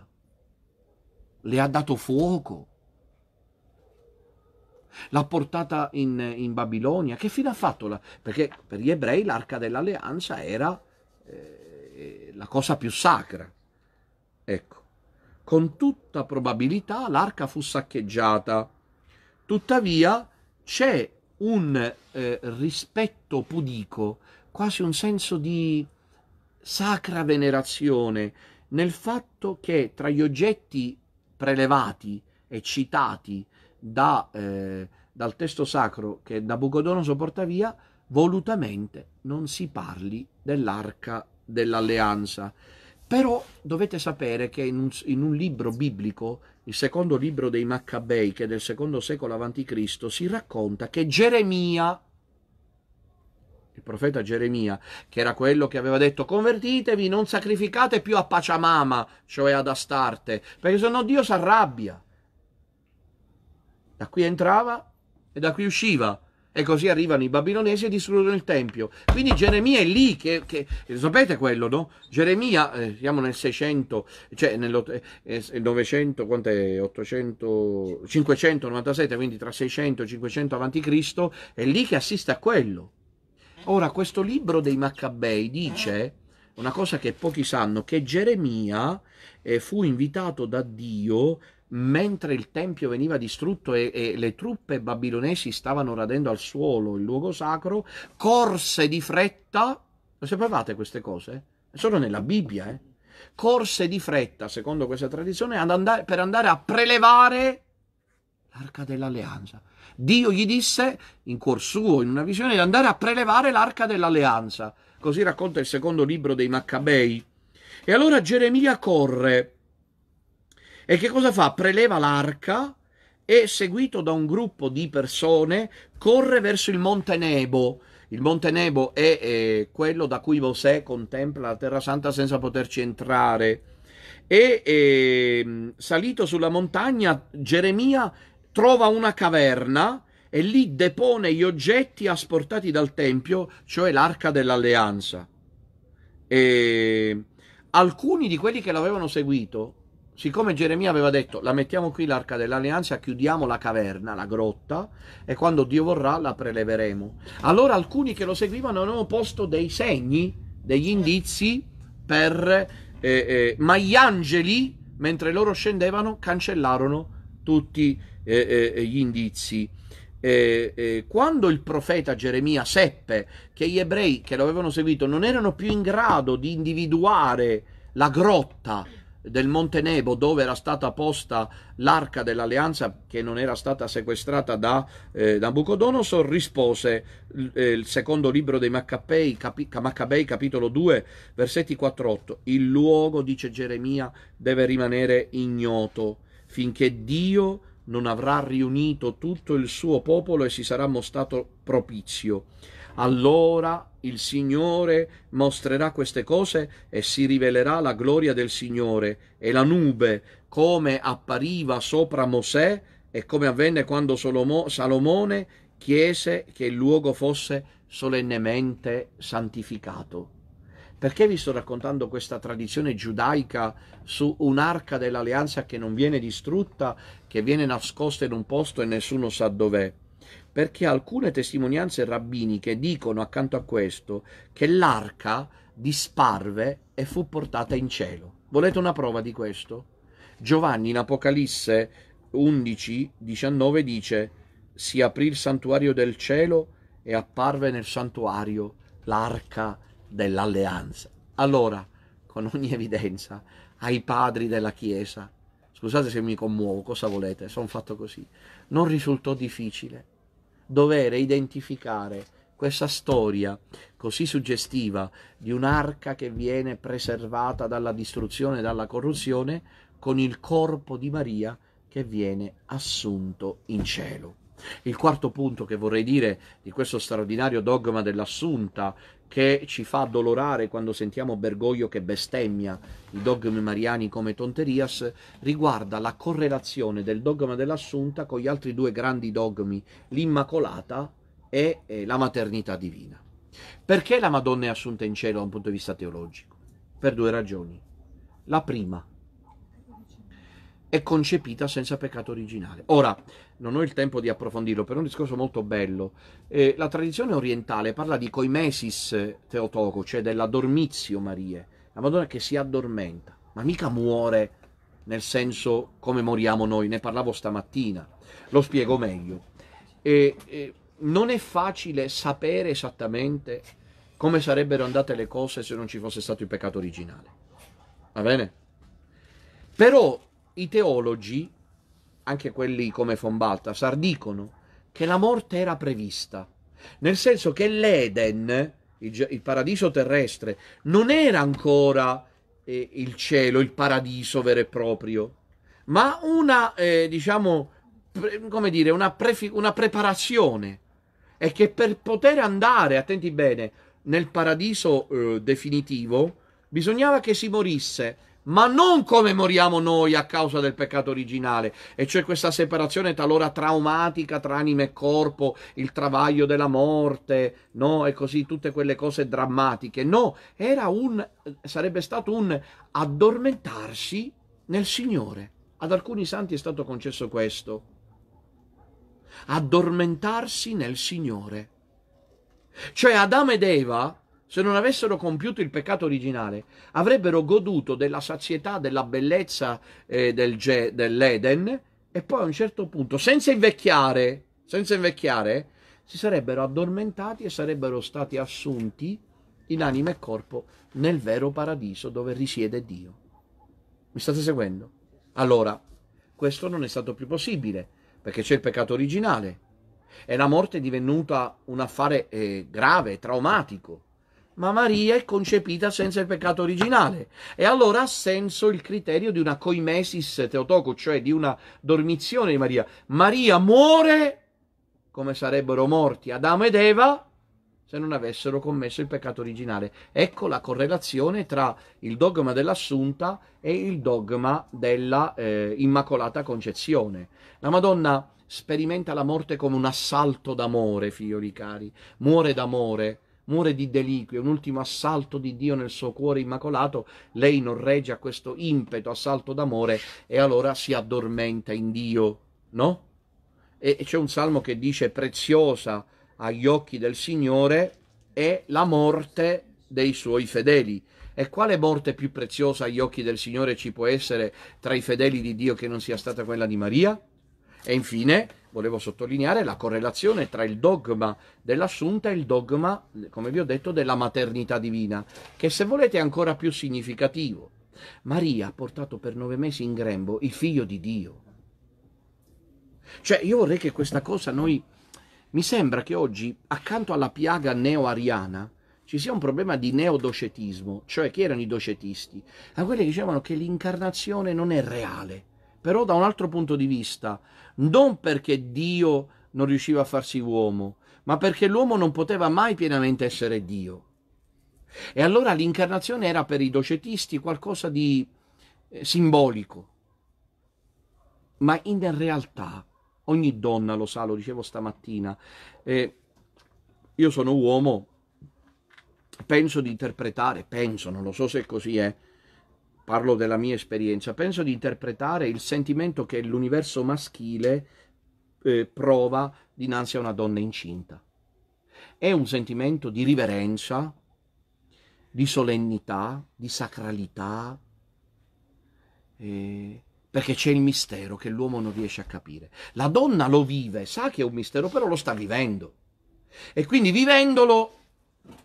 Le ha dato fuoco? L'ha portata in, in Babilonia? Che fine ha fatto? La, perché per gli ebrei l'arca dell'alleanza era eh, la cosa più sacra. Ecco, con tutta probabilità l'arca fu saccheggiata. Tuttavia c'è un eh, rispetto pudico, quasi un senso di sacra venerazione nel fatto che tra gli oggetti prelevati e citati da, eh, dal testo sacro che Nabucodonosor porta via, volutamente non si parli dell'arca dell'alleanza. Però dovete sapere che in un, in un libro biblico, il secondo libro dei Maccabei, che è del secondo secolo a.C., si racconta che Geremia, il profeta Geremia, che era quello che aveva detto convertitevi, non sacrificate più a Pachamama, cioè ad Astarte, perché se no Dio si arrabbia. Da qui entrava e da qui usciva. E così arrivano i babilonesi e distruggono il Tempio. Quindi Geremia è lì che... che sapete quello, no? Geremia, eh, siamo nel 600, cioè nel eh, 900, quanto è? 800, 597, quindi tra 600 e 500 avanti Cristo è lì che assiste a quello. Ora, questo libro dei Maccabei dice una cosa che pochi sanno, che Geremia eh, fu invitato da Dio mentre il Tempio veniva distrutto e, e, le truppe babilonesi stavano radendo al suolo il luogo sacro, corse di fretta, lo sapevate queste cose? Sono nella Bibbia, eh? corse di fretta, secondo questa tradizione, andare, per andare a prelevare l'arca dell'alleanza. Dio gli disse, in cuor suo, in una visione, di andare a prelevare l'arca dell'alleanza. Così racconta il secondo libro dei Maccabei. E allora Geremia corre e che cosa fa? Preleva l'arca e, seguito da un gruppo di persone, corre verso il Monte Nebo. Il Monte Nebo è, è eh, quello da cui Mosè contempla la Terra Santa senza poterci entrare. E è, ehm, salito sulla montagna, Geremia trova una caverna e lì depone gli oggetti asportati dal Tempio, cioè l'arca dell'alleanza. E ehm, alcuni di quelli che l'avevano seguito siccome Geremia aveva detto la mettiamo qui l'arca dell'alleanza, chiudiamo la caverna, la grotta, e quando Dio vorrà la preleveremo. Allora alcuni che lo seguivano avevano posto dei segni, degli indizi per... Eh, eh, ma gli angeli, mentre loro scendevano, cancellarono tutti eh, eh gli indizi. Eh, eh, quando il profeta Geremia seppe che gli ebrei che lo avevano seguito non erano più in grado di individuare la grotta, del Monte Nebo dove era stata posta l'arca dell'alleanza che non era stata sequestrata da eh, Nabucodonosor, rispose eh, il secondo libro dei Maccabei, capi, Maccabei capitolo 2 versetti 4-8, il luogo, dice Geremia, deve rimanere ignoto finché Dio non avrà riunito tutto il suo popolo e si sarà mostrato propizio. Allora il Signore mostrerà queste cose e si rivelerà la gloria del Signore e la nube come appariva sopra Mosè e come avvenne quando Solomo, Salomone chiese che il luogo fosse solennemente santificato. Perché vi sto raccontando questa tradizione giudaica su un'arca dell'alleanza che non viene distrutta, che viene nascosta in un posto e nessuno sa dov'è? perché alcune testimonianze rabbiniche dicono accanto a questo che l'arca disparve e fu portata in cielo. Volete una prova di questo? Giovanni in Apocalisse 11, 19 dice si aprì il santuario del cielo e apparve nel santuario l'arca dell'alleanza. Allora, con ogni evidenza, ai padri della Chiesa, scusate se mi commuovo, cosa volete, sono fatto così, non risultò difficile dovere identificare questa storia così suggestiva di un'arca che viene preservata dalla distruzione e dalla corruzione con il corpo di Maria che viene assunto in cielo. Il quarto punto che vorrei dire di questo straordinario dogma dell'assunta che ci fa dolorare quando sentiamo Bergoglio che bestemmia i dogmi mariani come tonterias, riguarda la correlazione del dogma dell'assunta con gli altri due grandi dogmi, l'Immacolata e la maternità divina. Perché la Madonna è assunta in cielo da un punto di vista teologico? Per due ragioni. La prima, è concepita senza peccato originale. Ora, non ho il tempo di approfondirlo, però è un discorso molto bello. Eh, la tradizione orientale parla di coimesis teotoco, cioè della dormizio Marie, la Madonna che si addormenta, ma mica muore nel senso come moriamo noi, ne parlavo stamattina, lo spiego meglio. E, e non è facile sapere esattamente come sarebbero andate le cose se non ci fosse stato il peccato originale. Va bene? Però i teologi, anche quelli come von Baltasar, dicono che la morte era prevista, nel senso che l'Eden, il, il paradiso terrestre, non era ancora eh, il cielo, il paradiso vero e proprio, ma una, eh, diciamo, pre, come dire, una, prefi, una preparazione. E che per poter andare, attenti bene, nel paradiso eh, definitivo, bisognava che si morisse ma non come moriamo noi a causa del peccato originale, e cioè questa separazione talora traumatica tra anima e corpo, il travaglio della morte, no? E così tutte quelle cose drammatiche. No, era un, sarebbe stato un addormentarsi nel Signore. Ad alcuni santi è stato concesso questo. Addormentarsi nel Signore. Cioè Adamo ed Eva se non avessero compiuto il peccato originale, avrebbero goduto della sazietà, della bellezza eh, del ge- dell'Eden e poi a un certo punto, senza invecchiare, senza invecchiare, si sarebbero addormentati e sarebbero stati assunti in anima e corpo nel vero paradiso dove risiede Dio. Mi state seguendo? Allora, questo non è stato più possibile, perché c'è il peccato originale e la morte è divenuta un affare eh, grave, traumatico ma Maria è concepita senza il peccato originale. E allora ha senso il criterio di una coimesis teotoco, cioè di una dormizione di Maria. Maria muore come sarebbero morti Adamo ed Eva se non avessero commesso il peccato originale. Ecco la correlazione tra il dogma dell'assunta e il dogma dell'immacolata eh, concezione. La Madonna sperimenta la morte come un assalto d'amore, figlioli cari, muore d'amore muore di deliquio, un ultimo assalto di Dio nel suo cuore immacolato, lei non regge a questo impeto assalto d'amore e allora si addormenta in Dio, no? E c'è un salmo che dice preziosa agli occhi del Signore è la morte dei suoi fedeli. E quale morte più preziosa agli occhi del Signore ci può essere tra i fedeli di Dio che non sia stata quella di Maria? E infine, volevo sottolineare la correlazione tra il dogma dell'assunta e il dogma, come vi ho detto, della maternità divina, che se volete è ancora più significativo. Maria ha portato per nove mesi in grembo il figlio di Dio. Cioè, io vorrei che questa cosa noi... Mi sembra che oggi, accanto alla piaga neo-ariana, ci sia un problema di neodocetismo, cioè chi erano i docetisti? A quelli che dicevano che l'incarnazione non è reale però da un altro punto di vista, non perché Dio non riusciva a farsi uomo, ma perché l'uomo non poteva mai pienamente essere Dio. E allora l'incarnazione era per i docetisti qualcosa di eh, simbolico, ma in realtà ogni donna lo sa, lo dicevo stamattina, eh, io sono uomo, penso di interpretare, penso, non lo so se è così è, eh, parlo della mia esperienza, penso di interpretare il sentimento che l'universo maschile eh, prova dinanzi a una donna incinta. È un sentimento di riverenza, di solennità, di sacralità, eh, perché c'è il mistero che l'uomo non riesce a capire. La donna lo vive, sa che è un mistero, però lo sta vivendo. E quindi vivendolo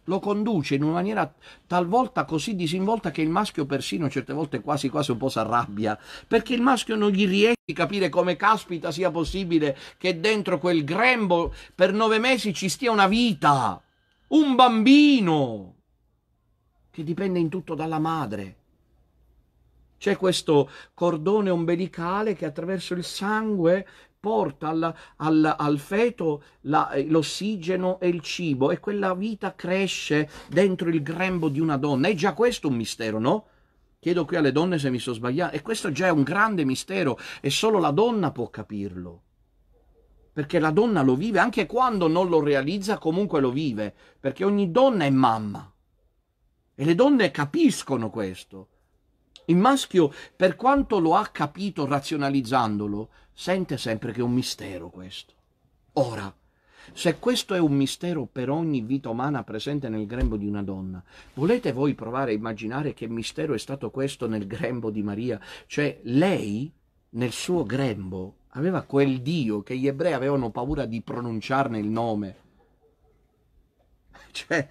lo conduce in una maniera talvolta così disinvolta che il maschio persino certe volte quasi quasi un po' si arrabbia, perché il maschio non gli riesce a capire come caspita sia possibile che dentro quel grembo per nove mesi ci stia una vita, un bambino, che dipende in tutto dalla madre. C'è questo cordone ombelicale che attraverso il sangue porta al, al, al feto la, eh, l'ossigeno e il cibo e quella vita cresce dentro il grembo di una donna. È già questo un mistero, no? Chiedo qui alle donne se mi sto sbagliando. E questo già è un grande mistero e solo la donna può capirlo. Perché la donna lo vive anche quando non lo realizza, comunque lo vive. Perché ogni donna è mamma. E le donne capiscono questo. Il maschio, per quanto lo ha capito razionalizzandolo, sente sempre che è un mistero questo. Ora, se questo è un mistero per ogni vita umana presente nel grembo di una donna, volete voi provare a immaginare che mistero è stato questo nel grembo di Maria? Cioè lei, nel suo grembo, aveva quel Dio che gli ebrei avevano paura di pronunciarne il nome. Cioè,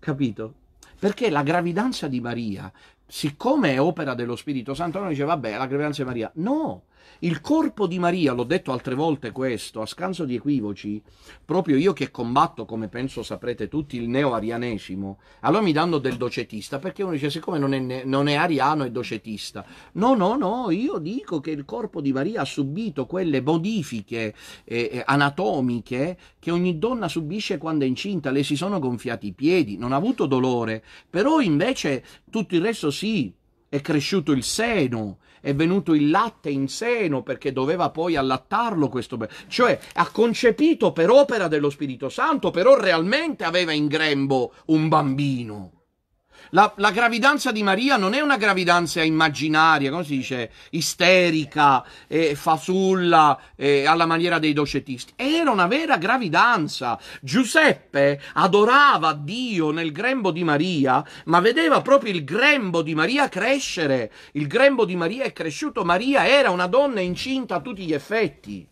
capito? Perché la gravidanza di Maria siccome è opera dello Spirito Santo, noi dice vabbè, la creanza di Maria. No, il corpo di Maria, l'ho detto altre volte questo, a scanso di equivoci, proprio io che combatto, come penso saprete tutti, il neo-arianesimo, allora mi danno del docetista, perché uno dice, siccome non è, non è ariano è docetista. No, no, no, io dico che il corpo di Maria ha subito quelle modifiche eh, eh, anatomiche che ogni donna subisce quando è incinta, le si sono gonfiati i piedi, non ha avuto dolore, però invece tutto il resto sì, è cresciuto il seno, è venuto il latte in seno perché doveva poi allattarlo questo bambino, cioè ha concepito per opera dello Spirito Santo, però realmente aveva in grembo un bambino. La, la, gravidanza di Maria non è una gravidanza immaginaria, come si dice, isterica, eh, fasulla, eh, alla maniera dei docetisti. Era una vera gravidanza. Giuseppe adorava Dio nel grembo di Maria, ma vedeva proprio il grembo di Maria crescere. Il grembo di Maria è cresciuto. Maria era una donna incinta a tutti gli effetti.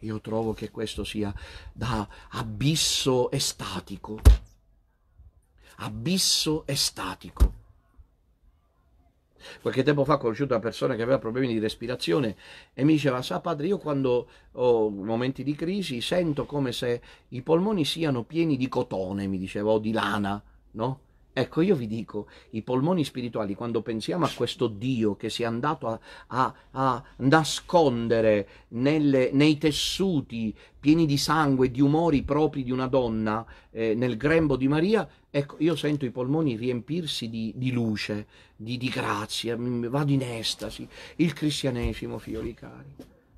Io trovo che questo sia da abisso estatico abisso estatico. Qualche tempo fa ho conosciuto una persona che aveva problemi di respirazione e mi diceva, sa padre, io quando ho momenti di crisi sento come se i polmoni siano pieni di cotone, mi diceva, o di lana, no? Ecco, io vi dico, i polmoni spirituali, quando pensiamo a questo Dio che si è andato a, a, a nascondere nelle, nei tessuti pieni di sangue, di umori propri di una donna, eh, nel grembo di Maria, ecco, io sento i polmoni riempirsi di, di luce, di, di grazia, vado in estasi, il cristianesimo, figlioli cari.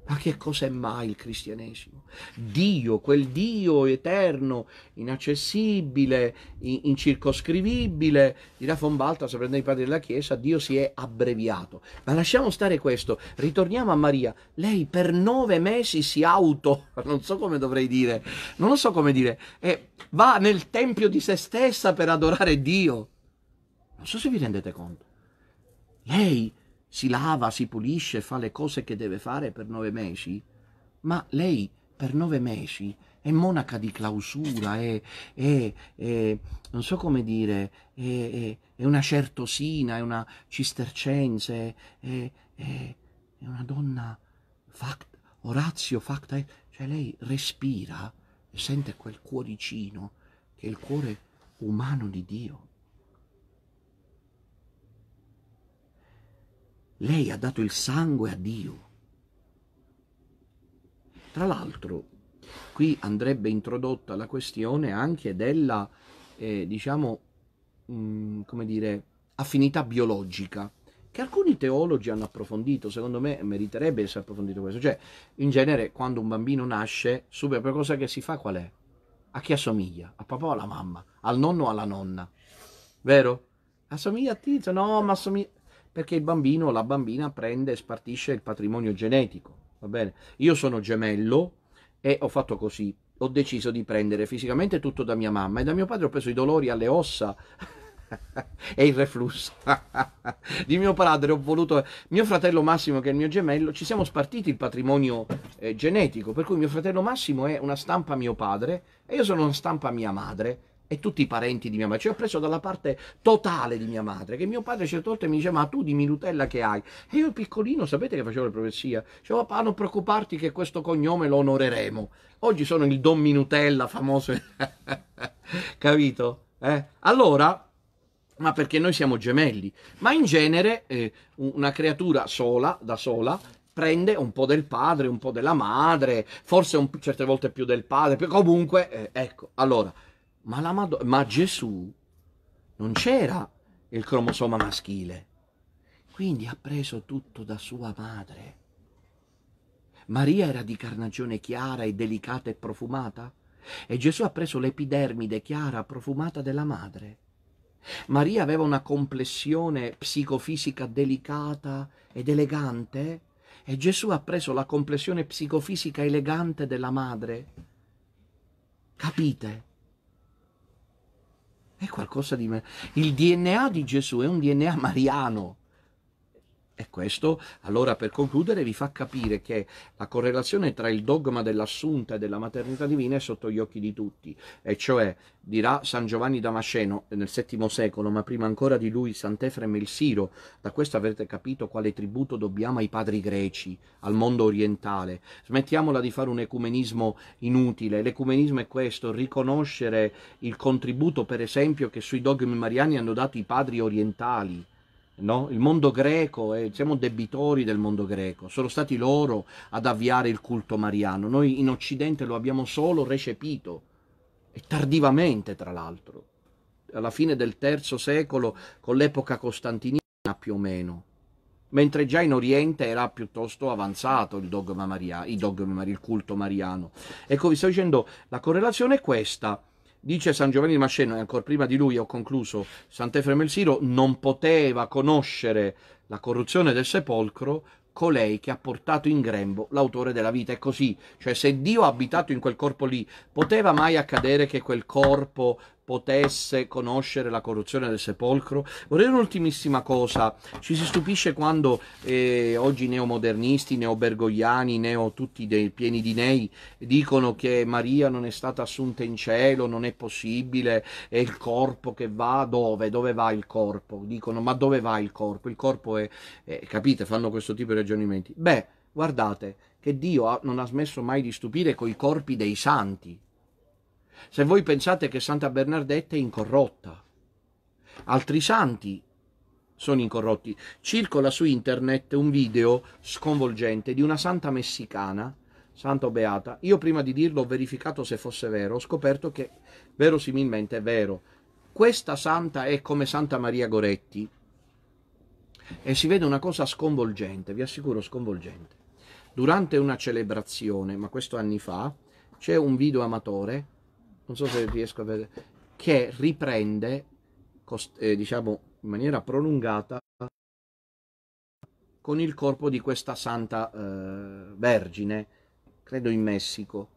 Ma che cos'è mai il cristianesimo? Dio, quel Dio eterno, inaccessibile, incircoscrivibile, dirà Von Baltasar, i padri della Chiesa, Dio si è abbreviato. Ma lasciamo stare questo, ritorniamo a Maria. Lei per nove mesi si auto, non so come dovrei dire, non lo so come dire, eh, va nel tempio di se stessa per adorare Dio. Non so se vi rendete conto. Lei si lava, si pulisce, fa le cose che deve fare per nove mesi, ma lei per nove mesi è monaca di clausura, è, è, è non so come dire, è, è, una certosina, è una cistercense, è, una donna fact, Orazio facta, eh. cioè lei respira e sente quel cuoricino che è il cuore umano di Dio. Lei ha dato il sangue a Dio. Tra l'altro, qui andrebbe introdotta la questione anche della, eh, diciamo, mh, mm, come dire, affinità biologica, che alcuni teologi hanno approfondito, secondo me meriterebbe essere approfondito questo. Cioè, in genere, quando un bambino nasce, subito la prima cosa che si fa qual è? A chi assomiglia? A papà o alla mamma? Al nonno o alla nonna? Vero? Assomiglia a Tizio? No, ma assomiglia perché il bambino o la bambina prende e spartisce il patrimonio genetico, va bene? Io sono gemello e ho fatto così, ho deciso di prendere fisicamente tutto da mia mamma e da mio padre ho preso i dolori alle ossa e il reflusso di mio padre ho voluto mio fratello Massimo che è il mio gemello ci siamo spartiti il patrimonio eh, genetico per cui mio fratello Massimo è una stampa mio padre e io sono una stampa mia madre e tutti i parenti di mia madre. Ci ho preso dalla parte totale di mia madre, che mio padre certe volte mi diceva, ma tu dimmi Nutella che hai? E io piccolino, sapete che facevo la profezia? Dicevo, papà, non preoccuparti che questo cognome lo onoreremo. Oggi sono il Don Minutella, famoso... Capito? Eh? Allora... Ma perché noi siamo gemelli? Ma in genere eh, una creatura sola, da sola, prende un po' del padre, un po' della madre, forse un, certe volte più del padre, comunque, eh, ecco, allora, ma, la Mad- ma Gesù non c'era il cromosoma maschile. Quindi ha preso tutto da sua madre. Maria era di carnagione chiara e delicata e profumata e Gesù ha preso l'epidermide chiara, profumata della madre. Maria aveva una complessione psicofisica delicata ed elegante e Gesù ha preso la complessione psicofisica elegante della madre. Capite? è qualcosa di... me. Il DNA di Gesù è un DNA mariano. E questo, allora, per concludere, vi fa capire che la correlazione tra il dogma dell'assunta e della maternità divina è sotto gli occhi di tutti, e cioè, dirà San Giovanni Damasceno eh, nel VII secolo, ma prima ancora di lui Sant'Efrem il Siro, da questo avrete capito quale tributo dobbiamo ai padri greci, al mondo orientale. Smettiamola di fare un ecumenismo inutile, l'ecumenismo è questo, riconoscere il contributo, per esempio, che sui dogmi mariani hanno dato i padri orientali No? Il mondo greco, eh, siamo debitori del mondo greco, sono stati loro ad avviare il culto mariano, noi in Occidente lo abbiamo solo recepito, e tardivamente tra l'altro, alla fine del III secolo con l'epoca costantinina più o meno, mentre già in Oriente era piuttosto avanzato il dogma mariano, il, dogma, il culto mariano. Ecco, vi sto dicendo, la correlazione è questa. Dice San Giovanni di Masceno, e ancora prima di lui ho concluso, Sant'Efremo il Siro non poteva conoscere la corruzione del sepolcro colei che ha portato in grembo l'autore della vita. È così, cioè se Dio ha abitato in quel corpo lì, poteva mai accadere che quel corpo potesse conoscere la corruzione del sepolcro. Vorrei un'ultimissima cosa, ci si stupisce quando eh, oggi neomodernisti, i neobergogliani, neo tutti dei, pieni di nei dicono che Maria non è stata assunta in cielo, non è possibile, è il corpo che va, dove? Dove va il corpo? Dicono ma dove va il corpo? Il corpo è, è capite, fanno questo tipo di ragionamenti. Beh, guardate che Dio ha, non ha smesso mai di stupire coi corpi dei santi, se voi pensate che Santa Bernardetta è incorrotta, altri santi sono incorrotti. Circola su internet un video sconvolgente di una santa messicana, santo beata. Io prima di dirlo ho verificato se fosse vero, ho scoperto che verosimilmente è vero. Questa santa è come Santa Maria Goretti e si vede una cosa sconvolgente, vi assicuro sconvolgente. Durante una celebrazione, ma questo anni fa, c'è un video amatore non so se riesco a vedere, che riprende, eh, diciamo, in maniera prolungata con il corpo di questa santa eh, vergine, credo in Messico.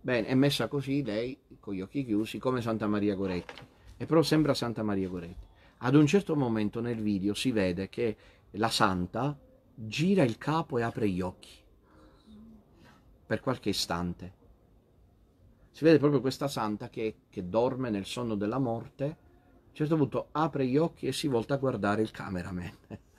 Bene, è messa così lei, con gli occhi chiusi, come Santa Maria Goretti. E però sembra Santa Maria Goretti. Ad un certo momento nel video si vede che la santa gira il capo e apre gli occhi per qualche istante si vede proprio questa santa che, che dorme nel sonno della morte, a un certo punto apre gli occhi e si volta a guardare il cameraman.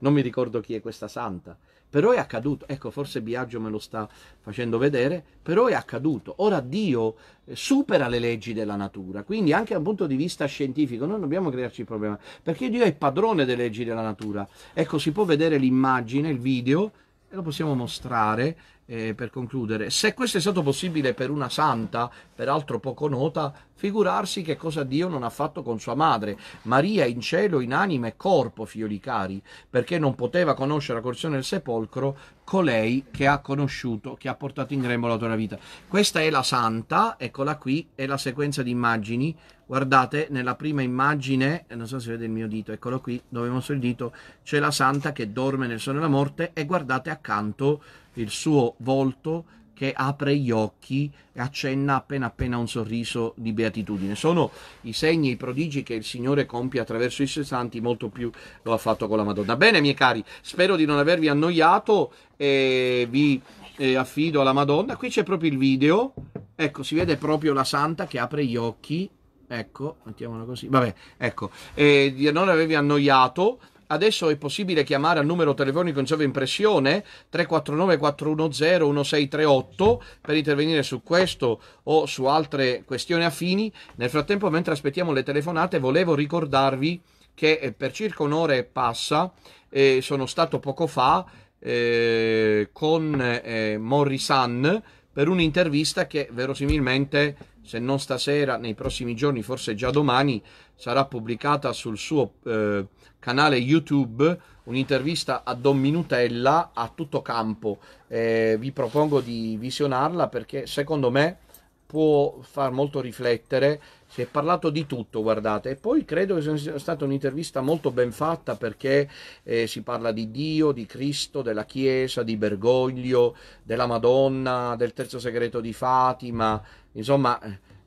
Non mi ricordo chi è questa santa, però è accaduto, ecco forse Biagio me lo sta facendo vedere, però è accaduto. Ora Dio eh, supera le leggi della natura, quindi anche da un punto di vista scientifico non dobbiamo crearci problemi, perché Dio è padrone delle leggi della natura. Ecco, si può vedere l'immagine, il video, e lo possiamo mostrare eh, per concludere, se questo è stato possibile per una santa, peraltro poco nota, figurarsi che cosa Dio non ha fatto con sua madre, Maria in cielo, in anima e corpo, figlioli cari, perché non poteva conoscere la corruzione del sepolcro, colei che ha conosciuto, che ha portato in grembo la tua vita. Questa è la santa, eccola qui, è la sequenza di immagini. Guardate, nella prima immagine, non so se vede il mio dito, eccolo qui, dove mostro il dito, c'è la santa che dorme nel sonno della morte e guardate accanto il suo volto che apre gli occhi e accenna appena appena un sorriso di beatitudine. Sono i segni, i prodigi che il Signore compie attraverso i suoi santi, molto più lo ha fatto con la Madonna. Bene, miei cari, spero di non avervi annoiato e vi eh, affido alla Madonna. Qui c'è proprio il video, ecco, si vede proprio la santa che apre gli occhi, ecco, mettiamola così, vabbè, ecco, eh, di non avervi annoiato. Adesso è possibile chiamare al numero telefonico in sovraimpressione 349 410 1638 per intervenire su questo o su altre questioni affini. Nel frattempo, mentre aspettiamo le telefonate, volevo ricordarvi che eh, per circa un'ora e passa eh, sono stato poco fa eh, con eh, Morrisan per un'intervista che verosimilmente, se non stasera, nei prossimi giorni, forse già domani, sarà pubblicata sul suo eh, canale YouTube un'intervista a Don Minutella a tutto campo. Eh, vi propongo di visionarla perché secondo me può far molto riflettere. Si è parlato di tutto, guardate, e poi credo che sia stata un'intervista molto ben fatta perché eh, si parla di Dio, di Cristo, della Chiesa, di Bergoglio, della Madonna, del terzo segreto di Fatima, insomma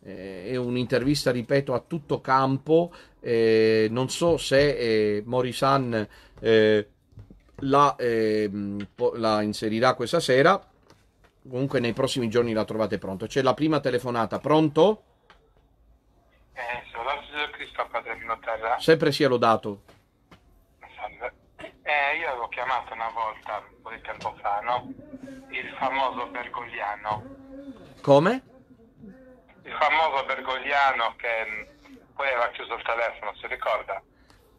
eh, è un'intervista, ripeto, a tutto campo. Eh, non so se eh, Morisan eh, la, ehm, la, inserirà questa sera. Comunque nei prossimi giorni la trovate pronto. C'è la prima telefonata. Pronto? Eh, sono la Cristo, padre mio terra. Sempre sia lodato. Salve. Eh, io avevo chiamato una volta, un po' di tempo fa, no? Il famoso Bergogliano. Come? il famoso Bergogliano che mm, poi aveva chiuso il telefono, si ricorda?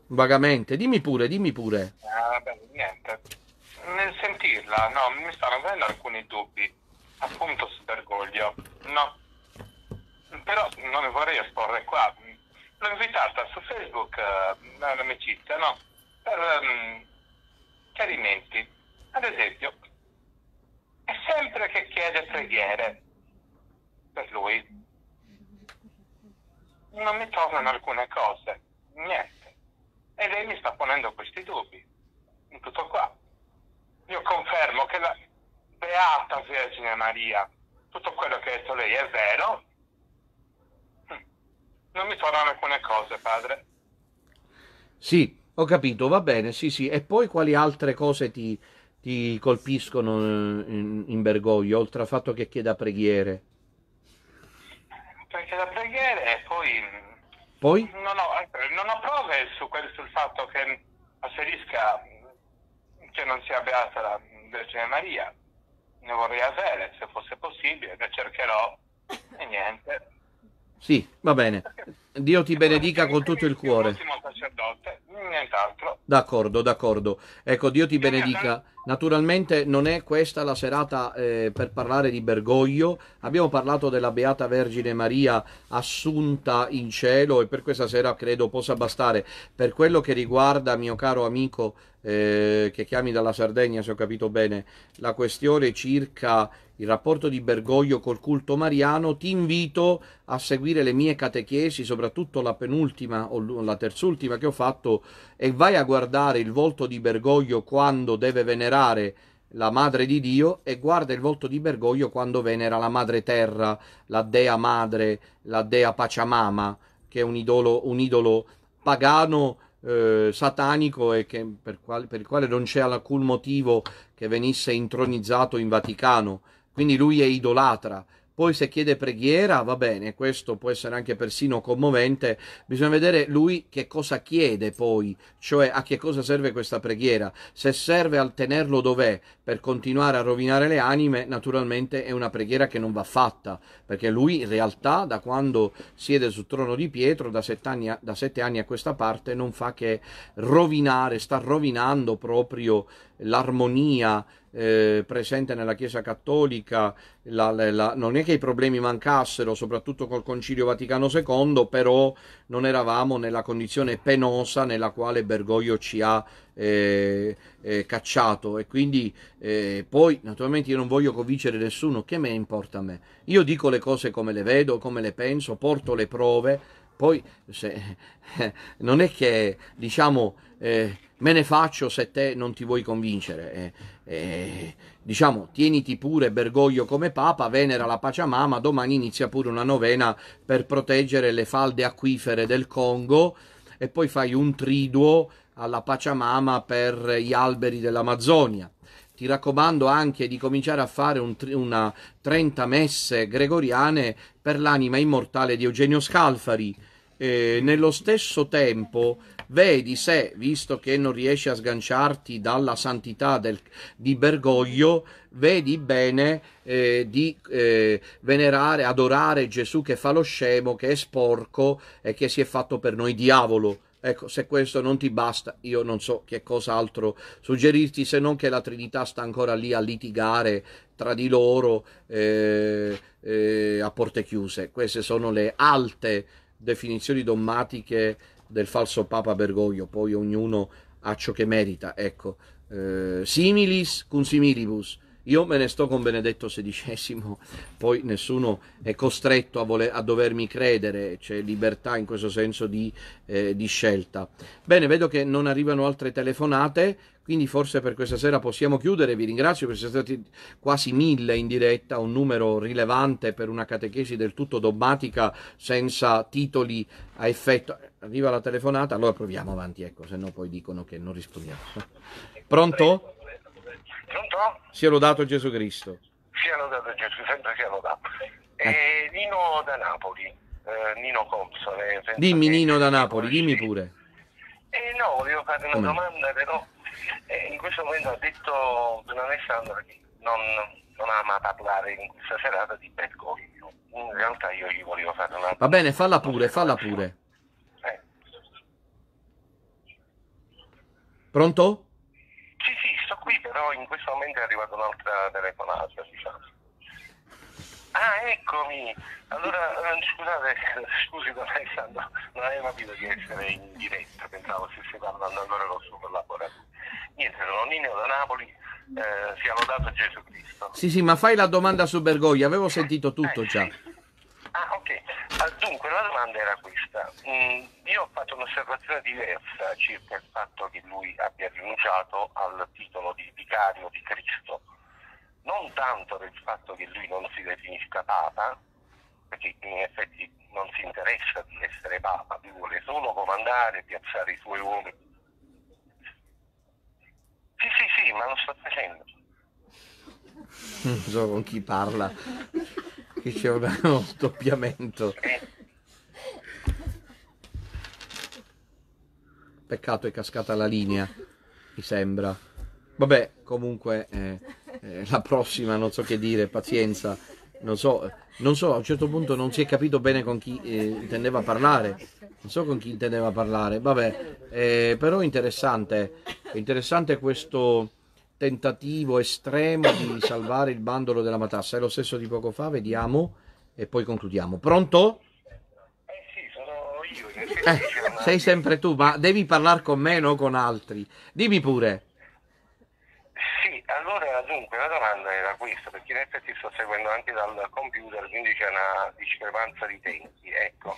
Vagamente, dimmi pure, dimmi pure. Ah, beh, niente. Nel sentirla, no, mi stanno venendo alcuni dubbi, appunto su Bergoglio, no? Però non ne vorrei esporre qua. L'ho invitata su Facebook, eh, un'amicizia, no? Per um, chiarimenti. Ad esempio, è sempre che chiede preghiere per lui non mi tornano alcune cose, niente. E lei mi sta ponendo questi dubbi. Tutto qua. Io confermo che la beata Vergine Maria, tutto quello che ha detto lei è vero. Non mi tornano alcune cose, padre. Sì, ho capito, va bene, sì, sì. E poi quali altre cose ti, ti colpiscono eh, in, in, Bergoglio, oltre al fatto che chieda preghiere? Perché la preghiera è poi... Poi? Non ho, eh, non ho prove su quel, sul fatto che asserisca che non sia beata la Vergine Maria. Ne vorrei avere, se fosse possibile, ne cercherò e niente. Sì, va bene. Dio ti benedica con tutto il cuore. D'accordo, d'accordo. Ecco, Dio ti benedica. Naturalmente non è questa la serata eh, per parlare di Bergoglio, abbiamo parlato della Beata Vergine Maria assunta in cielo e per questa sera credo possa bastare. Per quello che riguarda, mio caro amico eh, che chiami dalla Sardegna, se ho capito bene, la questione circa il rapporto di Bergoglio col culto mariano, ti invito a seguire le mie catechesi, soprattutto soprattutto la penultima o la terzultima che ho fatto, e vai a guardare il volto di Bergoglio quando deve venerare la madre di Dio e guarda il volto di Bergoglio quando venera la madre terra, la dea madre, la dea Pachamama, che è un idolo, un idolo pagano eh, satanico e che, per, qual, per il quale non c'è alcun motivo che venisse intronizzato in Vaticano. Quindi lui è idolatra poi se chiede preghiera, va bene, questo può essere anche persino commovente, bisogna vedere lui che cosa chiede poi, cioè a che cosa serve questa preghiera. Se serve al tenerlo dov'è per continuare a rovinare le anime, naturalmente è una preghiera che non va fatta, perché lui in realtà da quando siede sul trono di Pietro, da sette anni a, da sette anni a questa parte, non fa che rovinare, sta rovinando proprio l'armonia eh, presente nella Chiesa Cattolica, la, la, non è che i problemi mancassero, soprattutto col Concilio Vaticano II, però non eravamo nella condizione penosa nella quale Bergoglio ci ha eh, eh, cacciato e quindi eh, poi naturalmente io non voglio convincere nessuno che me importa a me io dico le cose come le vedo come le penso porto le prove poi se, non è che diciamo eh, me ne faccio se te non ti vuoi convincere. Eh, eh, diciamo tieniti pure Bergoglio come papa, venera la Pachamama, domani inizia pure una novena per proteggere le falde acquifere del Congo e poi fai un triduo alla Pachamama per gli alberi dell'Amazzonia ti raccomando anche di cominciare a fare un, una 30 messe gregoriane per l'anima immortale di Eugenio Scalfari eh, nello stesso tempo vedi se, visto che non riesci a sganciarti dalla santità del, di Bergoglio, vedi bene eh, di eh, venerare, adorare Gesù che fa lo scemo, che è sporco e che si è fatto per noi diavolo. Ecco, se questo non ti basta, io non so che cos'altro suggerirti se non che la Trinità sta ancora lì a litigare tra di loro eh, eh a porte chiuse. Queste sono le alte definizioni dommatiche del falso Papa Bergoglio, poi ognuno ha ciò che merita, ecco. Eh, similis cum similibus, io me ne sto con Benedetto XVI, poi nessuno è costretto a, voler, a dovermi credere, c'è libertà in questo senso di, eh, di scelta. Bene, vedo che non arrivano altre telefonate, quindi forse per questa sera possiamo chiudere. Vi ringrazio perché siete stati quasi mille in diretta, un numero rilevante per una catechesi del tutto dogmatica, senza titoli a effetto. Arriva la telefonata, allora proviamo avanti, ecco, se no poi dicono che non rispondiamo. Pronto? Pronto? Sia lodato Gesù Cristo. Sia lodato Gesù, sempre sia lodato. Eh. Nino da Napoli, eh, Nino Console. Dimmi Nino da Napoli, dimmi pure. Eh, no, volevo fare una Come? domanda, però eh, in questo momento ha detto Don Alessandro che non, non ama parlare in questa serata di Bergoglio. In realtà io gli volevo fare una... Va bene, falla pure, falla pure. Eh. Pronto? questo qui, però in questo momento è arrivata un'altra telefonata, diciamo. Ah, eccomi! Allora, eh, scusate, scusi Don Alessandro, non avevo capito di essere in diretta, pensavo stesse parlando allora con il suo collaboratore. Niente, sono Nino da Napoli, eh, sia lodato Gesù Cristo. Sì, sì, ma fai la domanda su Bergoglio, avevo sentito tutto eh, già. Sì. Ah, ok. Ah, dunque, la domanda era questa. Mm, io ho fatto un'osservazione diversa circa il fatto che lui abbia rinunciato al titolo di vicario di Cristo. Non tanto per il fatto che lui non si definisca papa, perché in effetti non si interessa di essere papa, lui vuole solo comandare, e piazzare i suoi uomini. Sì, sì, sì, ma lo sto facendo. Non so con chi parla che c'è una, uno sdoppiamento. Peccato è cascata la linea, mi sembra. Vabbè, comunque eh, eh, la prossima non so che dire, pazienza. Non so, non so, a un certo punto non si è capito bene con chi eh, intendeva parlare. Non so con chi intendeva parlare. Vabbè, eh, però interessante. Interessante questo tentativo estremo di salvare il bandolo della matassa. È lo stesso di poco fa, vediamo e poi concludiamo. Pronto? Eh sì, sono io. Eh, sei sempre tu, ma devi parlare con me, non con altri. Dimmi pure. Sì, allora dunque la domanda era questa, perché in effetti sto seguendo anche dal computer, quindi c'è una discrepanza di tempi. Ecco.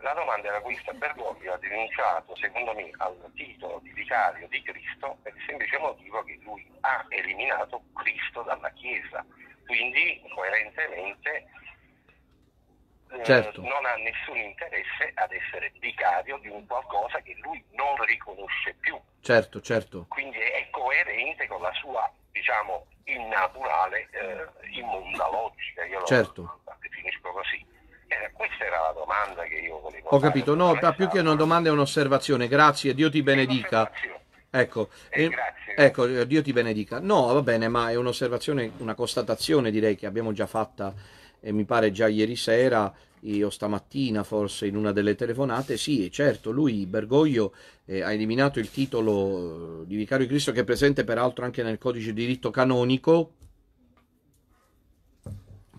La domanda era questa, Bergoglio ha denunciato, secondo me, al titolo di vicario di Cristo per il semplice motivo che lui ha eliminato Cristo dalla Chiesa, quindi coerentemente eh, certo. eh, non ha nessun interesse ad essere vicario di un qualcosa che lui non riconosce più. Certo, certo. Quindi è coerente con la sua, diciamo, innaturale, eh, immonda logica, io certo. lo definisco così. Eh, questa era la domanda che io volevo fare. Ho capito, no, ma più che una domanda è un'osservazione. Grazie, Dio ti benedica. Ecco, eh, eh ecco, eh, Dio ti benedica. No, va bene, ma è un'osservazione, una constatazione direi che abbiamo già fatta, eh, mi pare già ieri sera o stamattina forse in una delle telefonate, sì, certo, lui Bergoglio eh, ha eliminato il titolo eh, di vicario di Cristo che è presente peraltro anche nel codice di diritto canonico,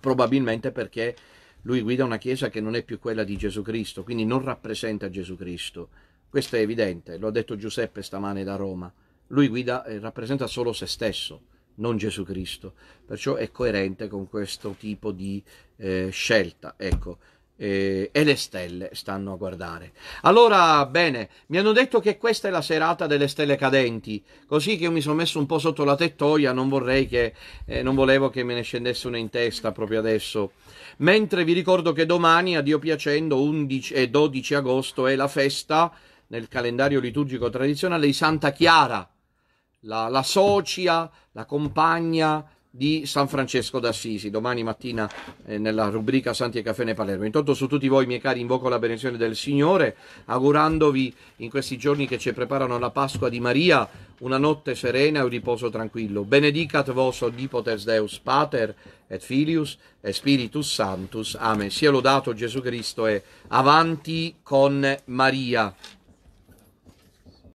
probabilmente perché lui guida una chiesa che non è più quella di Gesù Cristo, quindi non rappresenta Gesù Cristo. Questo è evidente, lo ha detto Giuseppe stamane da Roma. Lui guida e eh, rappresenta solo se stesso, non Gesù Cristo. Perciò è coerente con questo tipo di eh, scelta. Ecco e, eh, e le stelle stanno a guardare. Allora, bene, mi hanno detto che questa è la serata delle stelle cadenti, così che io mi sono messo un po' sotto la tettoia, non vorrei che, eh, non volevo che me ne scendesse una in testa proprio adesso. Mentre vi ricordo che domani, a Dio piacendo, 11 e 12 agosto è la festa nel calendario liturgico tradizionale di Santa Chiara, la, la socia, la compagna, di San Francesco d'Assisi domani mattina eh, nella rubrica Santi e Caffè ne Palermo. Intanto su tutti voi miei cari invoco la benedizione del Signore augurandovi in questi giorni che ci preparano la Pasqua di Maria una notte serena e un riposo tranquillo. Benedicat vos odipoters Deus Pater et Filius e Spiritus Sanctus. Amen. Sia lodato Gesù Cristo e avanti con Maria.